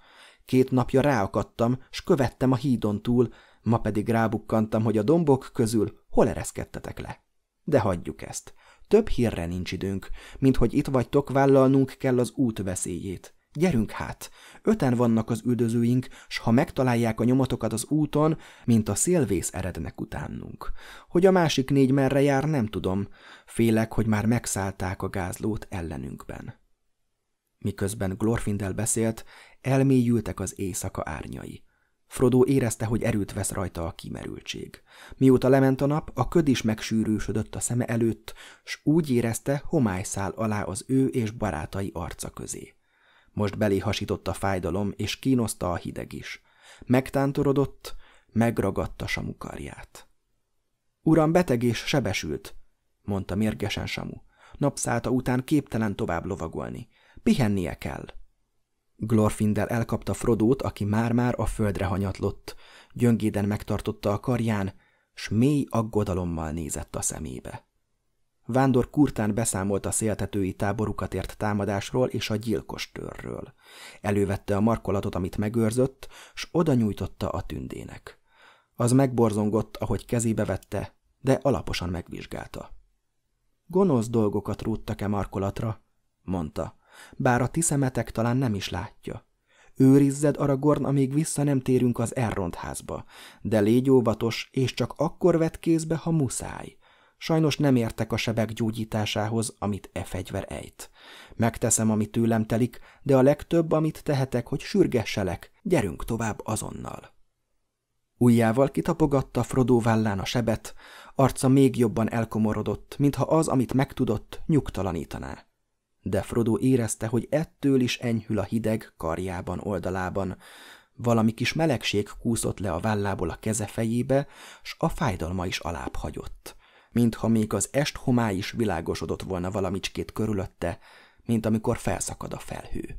Két napja ráakadtam, s követtem a hídon túl, ma pedig rábukkantam, hogy a dombok közül hol ereszkedtetek le. De hagyjuk ezt. Több hírre nincs időnk, mint hogy itt vagytok, vállalnunk kell az út veszélyét. Gyerünk hát! Öten vannak az üldözőink, s ha megtalálják a nyomatokat az úton, mint a szélvész erednek utánunk. Hogy a másik négy merre jár, nem tudom. Félek, hogy már megszállták a gázlót ellenünkben. Miközben Glorfindel beszélt, elmélyültek az éjszaka árnyai. Frodo érezte, hogy erőt vesz rajta a kimerültség. Mióta lement a nap, a köd is megsűrűsödött a szeme előtt, s úgy érezte, homály száll alá az ő és barátai arca közé. Most belé hasított a fájdalom, és kínoszta a hideg is. Megtántorodott, megragadta Samu karját. Uram beteg és sebesült, mondta mérgesen Samu. Napszálta után képtelen tovább lovagolni. Pihennie kell. Glorfindel elkapta Frodót, aki már-már a földre hanyatlott. Gyöngéden megtartotta a karján, s mély aggodalommal nézett a szemébe. Vándor kurtán beszámolt a széltetői táborukat ért támadásról és a gyilkos törről. Elővette a markolatot, amit megőrzött, s oda nyújtotta a tündének. Az megborzongott, ahogy kezébe vette, de alaposan megvizsgálta. Gonosz dolgokat rúttak e markolatra? mondta bár a ti szemetek talán nem is látja. Őrizzed, Aragorn, amíg vissza nem térünk az errond házba, de légy óvatos, és csak akkor vett kézbe, ha muszáj. Sajnos nem értek a sebek gyógyításához, amit e fegyver ejt. Megteszem, amit tőlem telik, de a legtöbb, amit tehetek, hogy sürgesselek, gyerünk tovább azonnal. Újjával kitapogatta Frodo vállán a sebet, arca még jobban elkomorodott, mintha az, amit megtudott, nyugtalanítaná de Frodo érezte, hogy ettől is enyhül a hideg karjában, oldalában. Valami kis melegség kúszott le a vállából a keze fejébe, s a fájdalma is alább hagyott. Mintha még az est homá is világosodott volna valamicskét körülötte, mint amikor felszakad a felhő.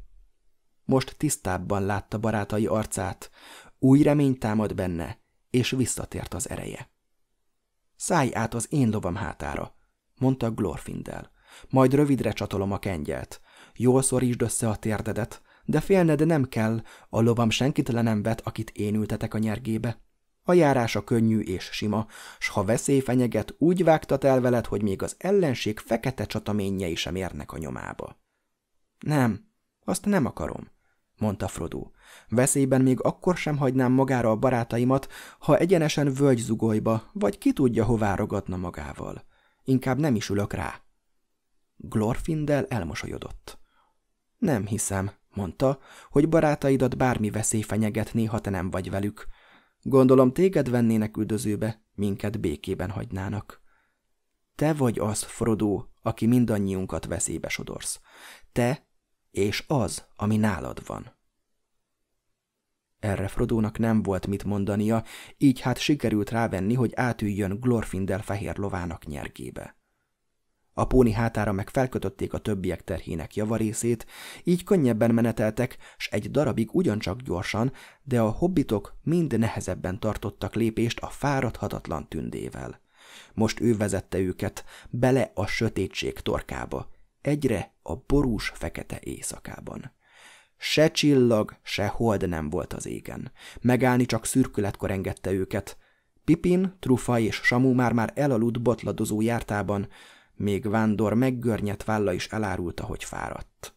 Most tisztábban látta barátai arcát, új remény támad benne, és visszatért az ereje. Szállj át az én lovam hátára, mondta Glorfindel. Majd rövidre csatolom a kengyelt. Jól szorítsd össze a térdedet, de félned nem kell, a lovam senkit le nem vet, akit én ültetek a nyergébe. A járása könnyű és sima, s ha veszély fenyeget, úgy vágtat el veled, hogy még az ellenség fekete csataményei sem érnek a nyomába. Nem, azt nem akarom, mondta Frodo. Veszélyben még akkor sem hagynám magára a barátaimat, ha egyenesen völgyzugolyba, vagy ki tudja hová rogatna magával. Inkább nem is ülök rá. Glorfindel elmosolyodott. Nem hiszem, mondta, hogy barátaidat bármi veszély fenyegetné, ha te nem vagy velük. Gondolom téged vennének üldözőbe, minket békében hagynának. Te vagy az, Frodo, aki mindannyiunkat veszélybe sodorsz. Te és az, ami nálad van. Erre Frodónak nem volt mit mondania, így hát sikerült rávenni, hogy átüljön Glorfindel fehér lovának nyergébe. A póni hátára meg felkötötték a többiek terhének javarészét, így könnyebben meneteltek, s egy darabig ugyancsak gyorsan, de a hobbitok mind nehezebben tartottak lépést a fáradhatatlan tündével. Most ő vezette őket bele a sötétség torkába, egyre a borús fekete éjszakában. Se csillag, se hold nem volt az égen. Megállni csak szürkületkor engedte őket. Pipin, Trufa és Samu már-már elaludt botladozó jártában, még Vándor meggörnyet válla is elárulta, hogy fáradt.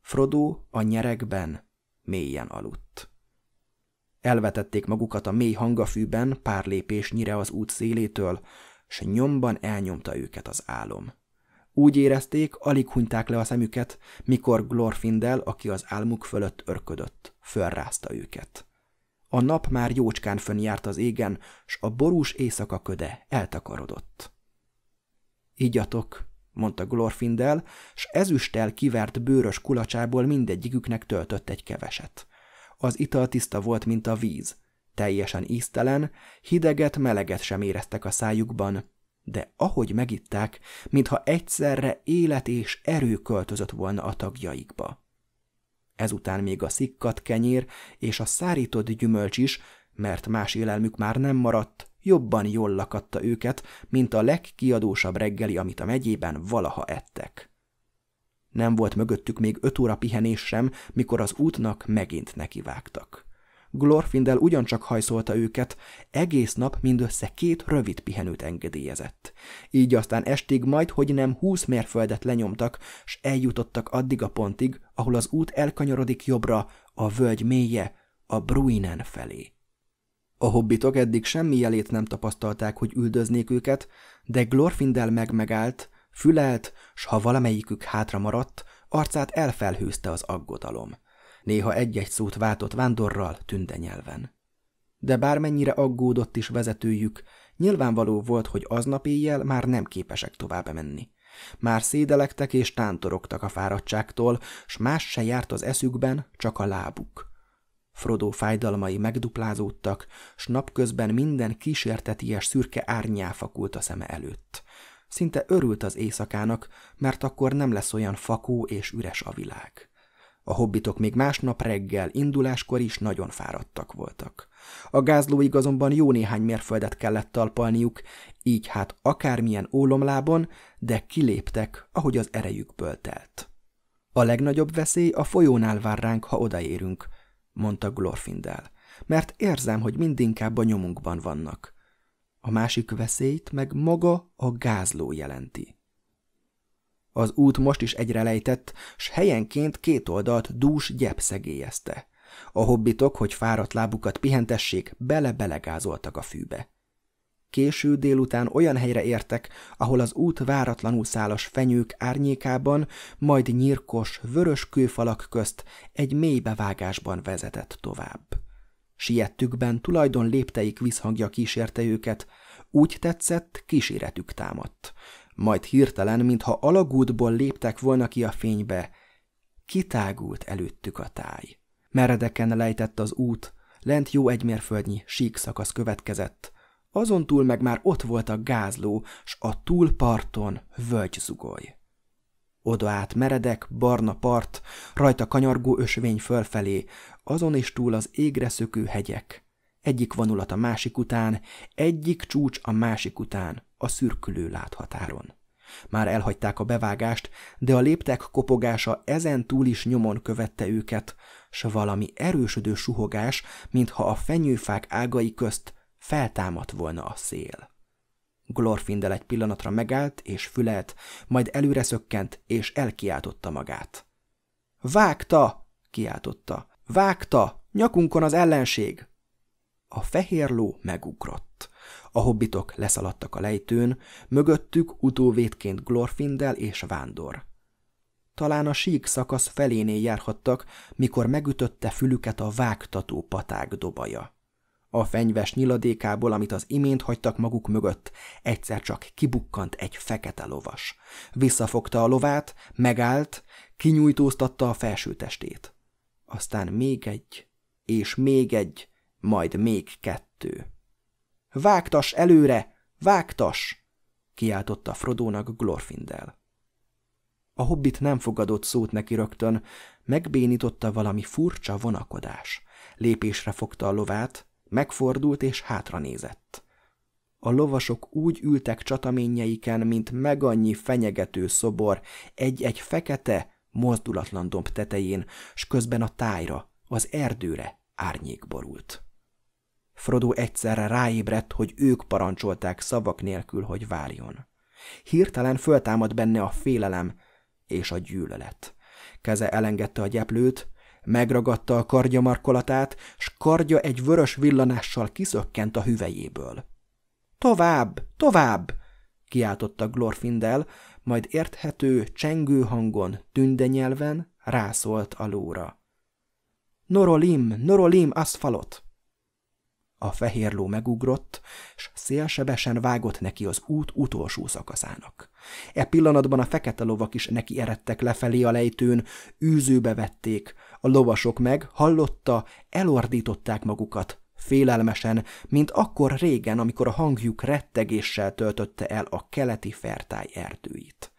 Frodo a nyerekben mélyen aludt. Elvetették magukat a mély hangafűben pár lépésnyire az út szélétől, s nyomban elnyomta őket az álom. Úgy érezték, alig hunyták le a szemüket, mikor Glorfindel, aki az álmuk fölött örködött, fölrázta őket. A nap már jócskán fönn járt az égen, s a borús éjszaka köde eltakarodott. Igyatok, mondta Glorfindel, s ezüsttel kivert bőrös kulacsából mindegyiküknek töltött egy keveset. Az ital tiszta volt, mint a víz, teljesen íztelen, hideget, meleget sem éreztek a szájukban, de ahogy megitták, mintha egyszerre élet és erő költözött volna a tagjaikba. Ezután még a szikkat kenyér és a szárított gyümölcs is, mert más élelmük már nem maradt, jobban jól lakatta őket, mint a legkiadósabb reggeli, amit a megyében valaha ettek. Nem volt mögöttük még öt óra pihenés sem, mikor az útnak megint nekivágtak. Glorfindel ugyancsak hajszolta őket, egész nap mindössze két rövid pihenőt engedélyezett. Így aztán estig majd, hogy nem húsz mérföldet lenyomtak, s eljutottak addig a pontig, ahol az út elkanyarodik jobbra, a völgy mélye, a Bruinen felé. A hobbitok eddig semmi jelét nem tapasztalták, hogy üldöznék őket, de Glorfindel megmegállt, fülelt, s ha valamelyikük hátra maradt, arcát elfelhőzte az aggodalom. Néha egy-egy szót váltott vándorral, tünde nyelven. De bármennyire aggódott is vezetőjük, nyilvánvaló volt, hogy aznap éjjel már nem képesek tovább menni. Már szédelektek és tántorogtak a fáradtságtól, s más se járt az eszükben, csak a lábuk. Frodo fájdalmai megduplázódtak, s napközben minden kísérteties szürke árnyá fakult a szeme előtt. Szinte örült az éjszakának, mert akkor nem lesz olyan fakó és üres a világ. A hobbitok még másnap reggel, induláskor is nagyon fáradtak voltak. A gázlóig azonban jó néhány mérföldet kellett talpalniuk, így hát akármilyen ólomlábon, de kiléptek, ahogy az erejükből telt. A legnagyobb veszély a folyónál vár ránk, ha odaérünk – mondta Glorfindel, mert érzem, hogy mindinkább a nyomunkban vannak. A másik veszélyt meg maga a gázló jelenti. Az út most is egyre lejtett, s helyenként két oldalt dús gyep szegélyezte. A hobbitok, hogy fáradt lábukat pihentessék, bele-belegázoltak a fűbe. Késő délután olyan helyre értek, ahol az út váratlanul szálas fenyők árnyékában, majd nyírkos, vörös kőfalak közt egy mély bevágásban vezetett tovább. Siettükben tulajdon lépteik visszhangja kísérte őket, úgy tetszett, kíséretük támadt. Majd hirtelen, mintha alagútból léptek volna ki a fénybe, kitágult előttük a táj. Meredeken lejtett az út, lent jó egy mérföldnyi sík szakasz következett, azon túl meg már ott volt a gázló, s a túlparton völgyzugoly. Oda át meredek, barna part, rajta kanyargó ösvény fölfelé, azon is túl az égre szökő hegyek. Egyik vonulat a másik után, egyik csúcs a másik után, a szürkülő láthatáron. Már elhagyták a bevágást, de a léptek kopogása ezen túl is nyomon követte őket, s valami erősödő suhogás, mintha a fenyőfák ágai közt feltámadt volna a szél. Glorfindel egy pillanatra megállt és fülelt, majd előre szökkent és elkiáltotta magát. Vágta! kiáltotta. Vágta! Nyakunkon az ellenség! A fehér ló megugrott. A hobbitok leszaladtak a lejtőn, mögöttük utóvétként Glorfindel és Vándor. Talán a sík szakasz felénél járhattak, mikor megütötte fülüket a vágtató paták dobaja. A fenyves nyiladékából, amit az imént hagytak maguk mögött, egyszer csak kibukkant egy fekete lovas. Visszafogta a lovát, megállt, kinyújtóztatta a felső testét. Aztán még egy, és még egy, majd még kettő. Vágtas előre! Vágtas! kiáltotta Frodónak Glorfindel. A hobbit nem fogadott szót neki rögtön, megbénította valami furcsa vonakodás. Lépésre fogta a lovát, Megfordult és hátranézett. A lovasok úgy ültek csataményeiken, mint megannyi fenyegető szobor, egy-egy fekete, mozdulatlan domb tetején, s közben a tájra, az erdőre árnyék borult. Frodo egyszerre ráébredt, hogy ők parancsolták szavak nélkül, hogy várjon. Hirtelen föltámad benne a félelem és a gyűlölet. Keze elengedte a gyeplőt, Megragadta a kardja markolatát, s kardja egy vörös villanással kiszökkent a hüvejéből. Tovább, tovább! kiáltotta Glorfindel, majd érthető, csengő hangon, tündenyelven rászólt a lóra. Norolim, Norolim aszfalot! A fehér ló megugrott, s szélsebesen vágott neki az út utolsó szakaszának. E pillanatban a fekete lovak is neki eredtek lefelé a lejtőn, űzőbe vették, a lovasok meg, hallotta, elordították magukat, félelmesen, mint akkor régen, amikor a hangjuk rettegéssel töltötte el a keleti fertály erdőit.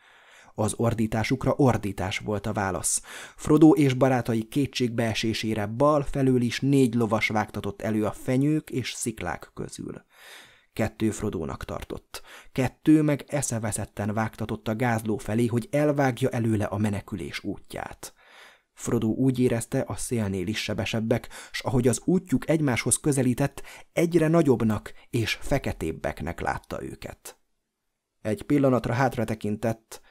Az ordításukra ordítás volt a válasz. Frodo és barátai kétségbeesésére bal felől is négy lovas vágtatott elő a fenyők és sziklák közül. Kettő Frodónak tartott. Kettő meg eszeveszetten vágtatott a gázló felé, hogy elvágja előle a menekülés útját. Frodo úgy érezte, a szélnél is sebesebbek, s ahogy az útjuk egymáshoz közelített, egyre nagyobbnak és feketébbeknek látta őket. Egy pillanatra hátra tekintett,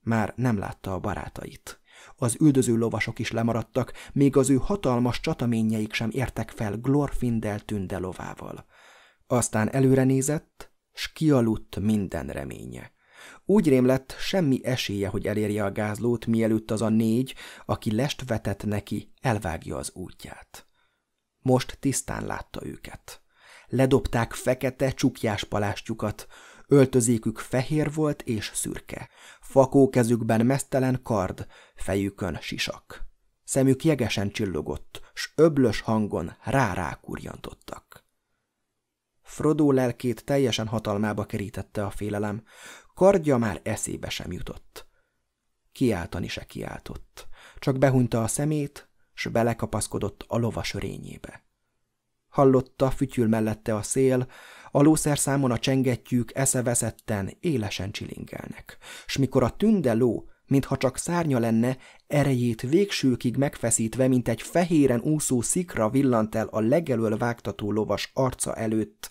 már nem látta a barátait. Az üldöző lovasok is lemaradtak, még az ő hatalmas csataményeik sem értek fel Glorfindel tündelovával. Aztán előre nézett, s kialudt minden reménye. Úgy rém lett, semmi esélye, hogy elérje a gázlót, mielőtt az a négy, aki lest vetett neki, elvágja az útját. Most tisztán látta őket. Ledobták fekete, csukjás palástjukat, öltözékük fehér volt és szürke, fakó kezükben mesztelen kard, fejükön sisak. Szemük jegesen csillogott, s öblös hangon rá-rá kurjantottak. Frodó lelkét teljesen hatalmába kerítette a félelem kardja már eszébe sem jutott. Kiáltani se kiáltott, csak behunyta a szemét, s belekapaszkodott a lovas örényébe. Hallotta, fütyül mellette a szél, a lószerszámon a csengettyűk eszeveszetten élesen csilingelnek, s mikor a tünde ló, mintha csak szárnya lenne, erejét végsőkig megfeszítve, mint egy fehéren úszó szikra villant el a legelől vágtató lovas arca előtt,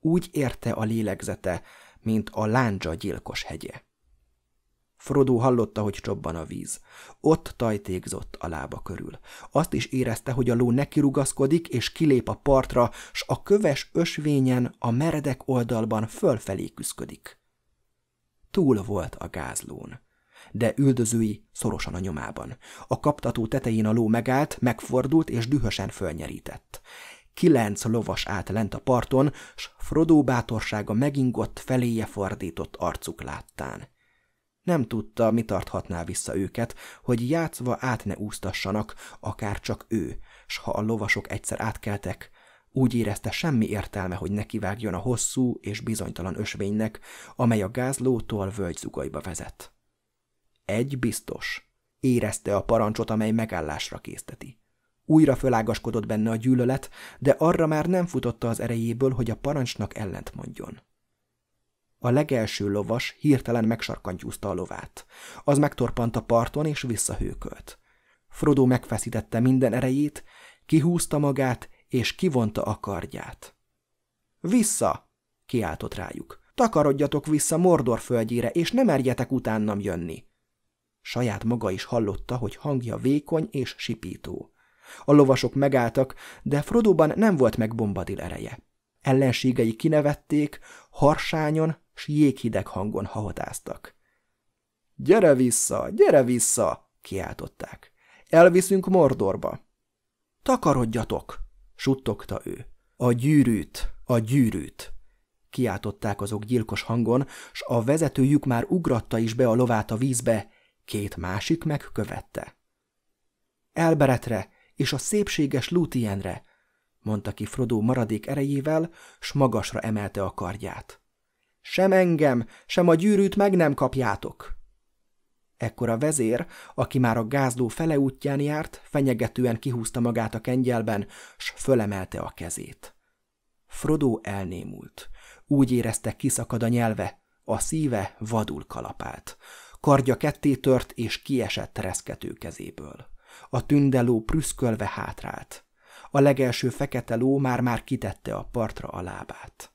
úgy érte a lélegzete, mint a láncsa gyilkos hegye. Frodo hallotta, hogy csobban a víz. Ott tajtékzott a lába körül. Azt is érezte, hogy a ló nekirugaszkodik, és kilép a partra, s a köves ösvényen, a meredek oldalban fölfelé küszködik. Túl volt a gázlón. De üldözői szorosan a nyomában. A kaptató tetején a ló megállt, megfordult és dühösen fölnyerített kilenc lovas állt lent a parton, s Frodó bátorsága megingott feléje fordított arcuk láttán. Nem tudta, mi tarthatná vissza őket, hogy játszva át ne úsztassanak, akár csak ő, s ha a lovasok egyszer átkeltek, úgy érezte semmi értelme, hogy nekivágjon a hosszú és bizonytalan ösvénynek, amely a gázlótól völgyzugajba vezet. Egy biztos. Érezte a parancsot, amely megállásra készteti. Újra fölágaskodott benne a gyűlölet, de arra már nem futotta az erejéből, hogy a parancsnak ellent mondjon. A legelső lovas hirtelen megsarkantyúzta a lovát. Az megtorpant a parton és visszahőkölt. Frodo megfeszítette minden erejét, kihúzta magát és kivonta a kardját. Vissza! kiáltott rájuk. Takarodjatok vissza Mordor földjére, és ne merjetek utánam jönni! Saját maga is hallotta, hogy hangja vékony és sipító. A lovasok megálltak, de Frodóban nem volt meg bombadil ereje. Ellenségei kinevették, harsányon s jéghideg hangon hahatáztak. – Gyere vissza, gyere vissza! – kiáltották. – Elviszünk Mordorba! – Takarodjatok! – suttogta ő. – A gyűrűt, a gyűrűt! – kiáltották azok gyilkos hangon, s a vezetőjük már ugratta is be a lovát a vízbe, két másik meg követte. – Elberetre! és a szépséges Lúthienre, mondta ki Frodo maradék erejével, s magasra emelte a kardját. Sem engem, sem a gyűrűt meg nem kapjátok! Ekkor a vezér, aki már a gázló fele útján járt, fenyegetően kihúzta magát a kengyelben, s fölemelte a kezét. Frodo elnémult. Úgy érezte kiszakad a nyelve, a szíve vadul kalapált. Kardja ketté tört és kiesett reszkető kezéből. A tündeló prüszkölve hátrált. A legelső fekete ló már-már kitette a partra a lábát.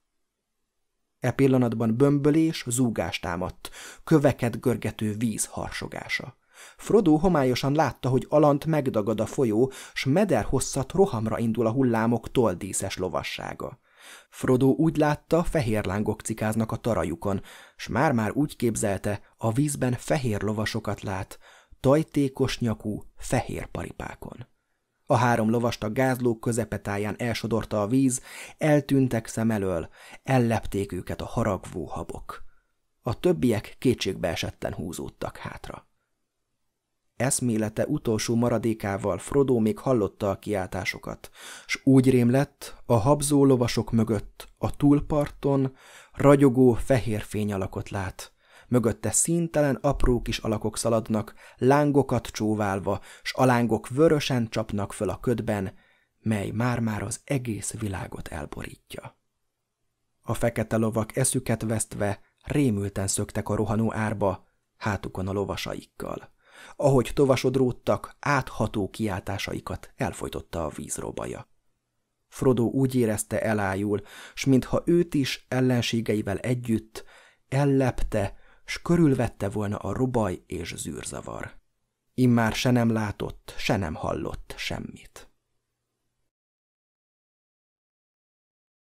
E pillanatban bömbölés, zúgást támadt, köveket görgető víz harsogása. Frodo homályosan látta, hogy Alant megdagad a folyó, s meder hosszat rohamra indul a hullámok toldíszes lovassága. Frodo úgy látta, fehér lángok cikáznak a tarajukon, s már-már úgy képzelte, a vízben fehér lovasokat lát, tajtékos nyakú, fehér paripákon. A három lovast a gázlók közepetáján elsodorta a víz, eltűntek szem elől, ellepték őket a haragvó habok. A többiek esetten húzódtak hátra. Eszmélete utolsó maradékával Frodo még hallotta a kiáltásokat, s úgy rém lett, a habzó lovasok mögött, a túlparton ragyogó fehér fény alakot lát, mögötte színtelen apró kis alakok szaladnak, lángokat csóválva, s a lángok vörösen csapnak föl a ködben, mely már-már az egész világot elborítja. A fekete lovak eszüket vesztve rémülten szöktek a rohanó árba, hátukon a lovasaikkal. Ahogy tovasodródtak, átható kiáltásaikat elfojtotta a vízrobaja. Frodo úgy érezte elájul, s mintha őt is ellenségeivel együtt ellepte, s körülvette volna a robaj és zűrzavar. Immár se nem látott, se nem hallott semmit.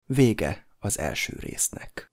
Vége az első résznek.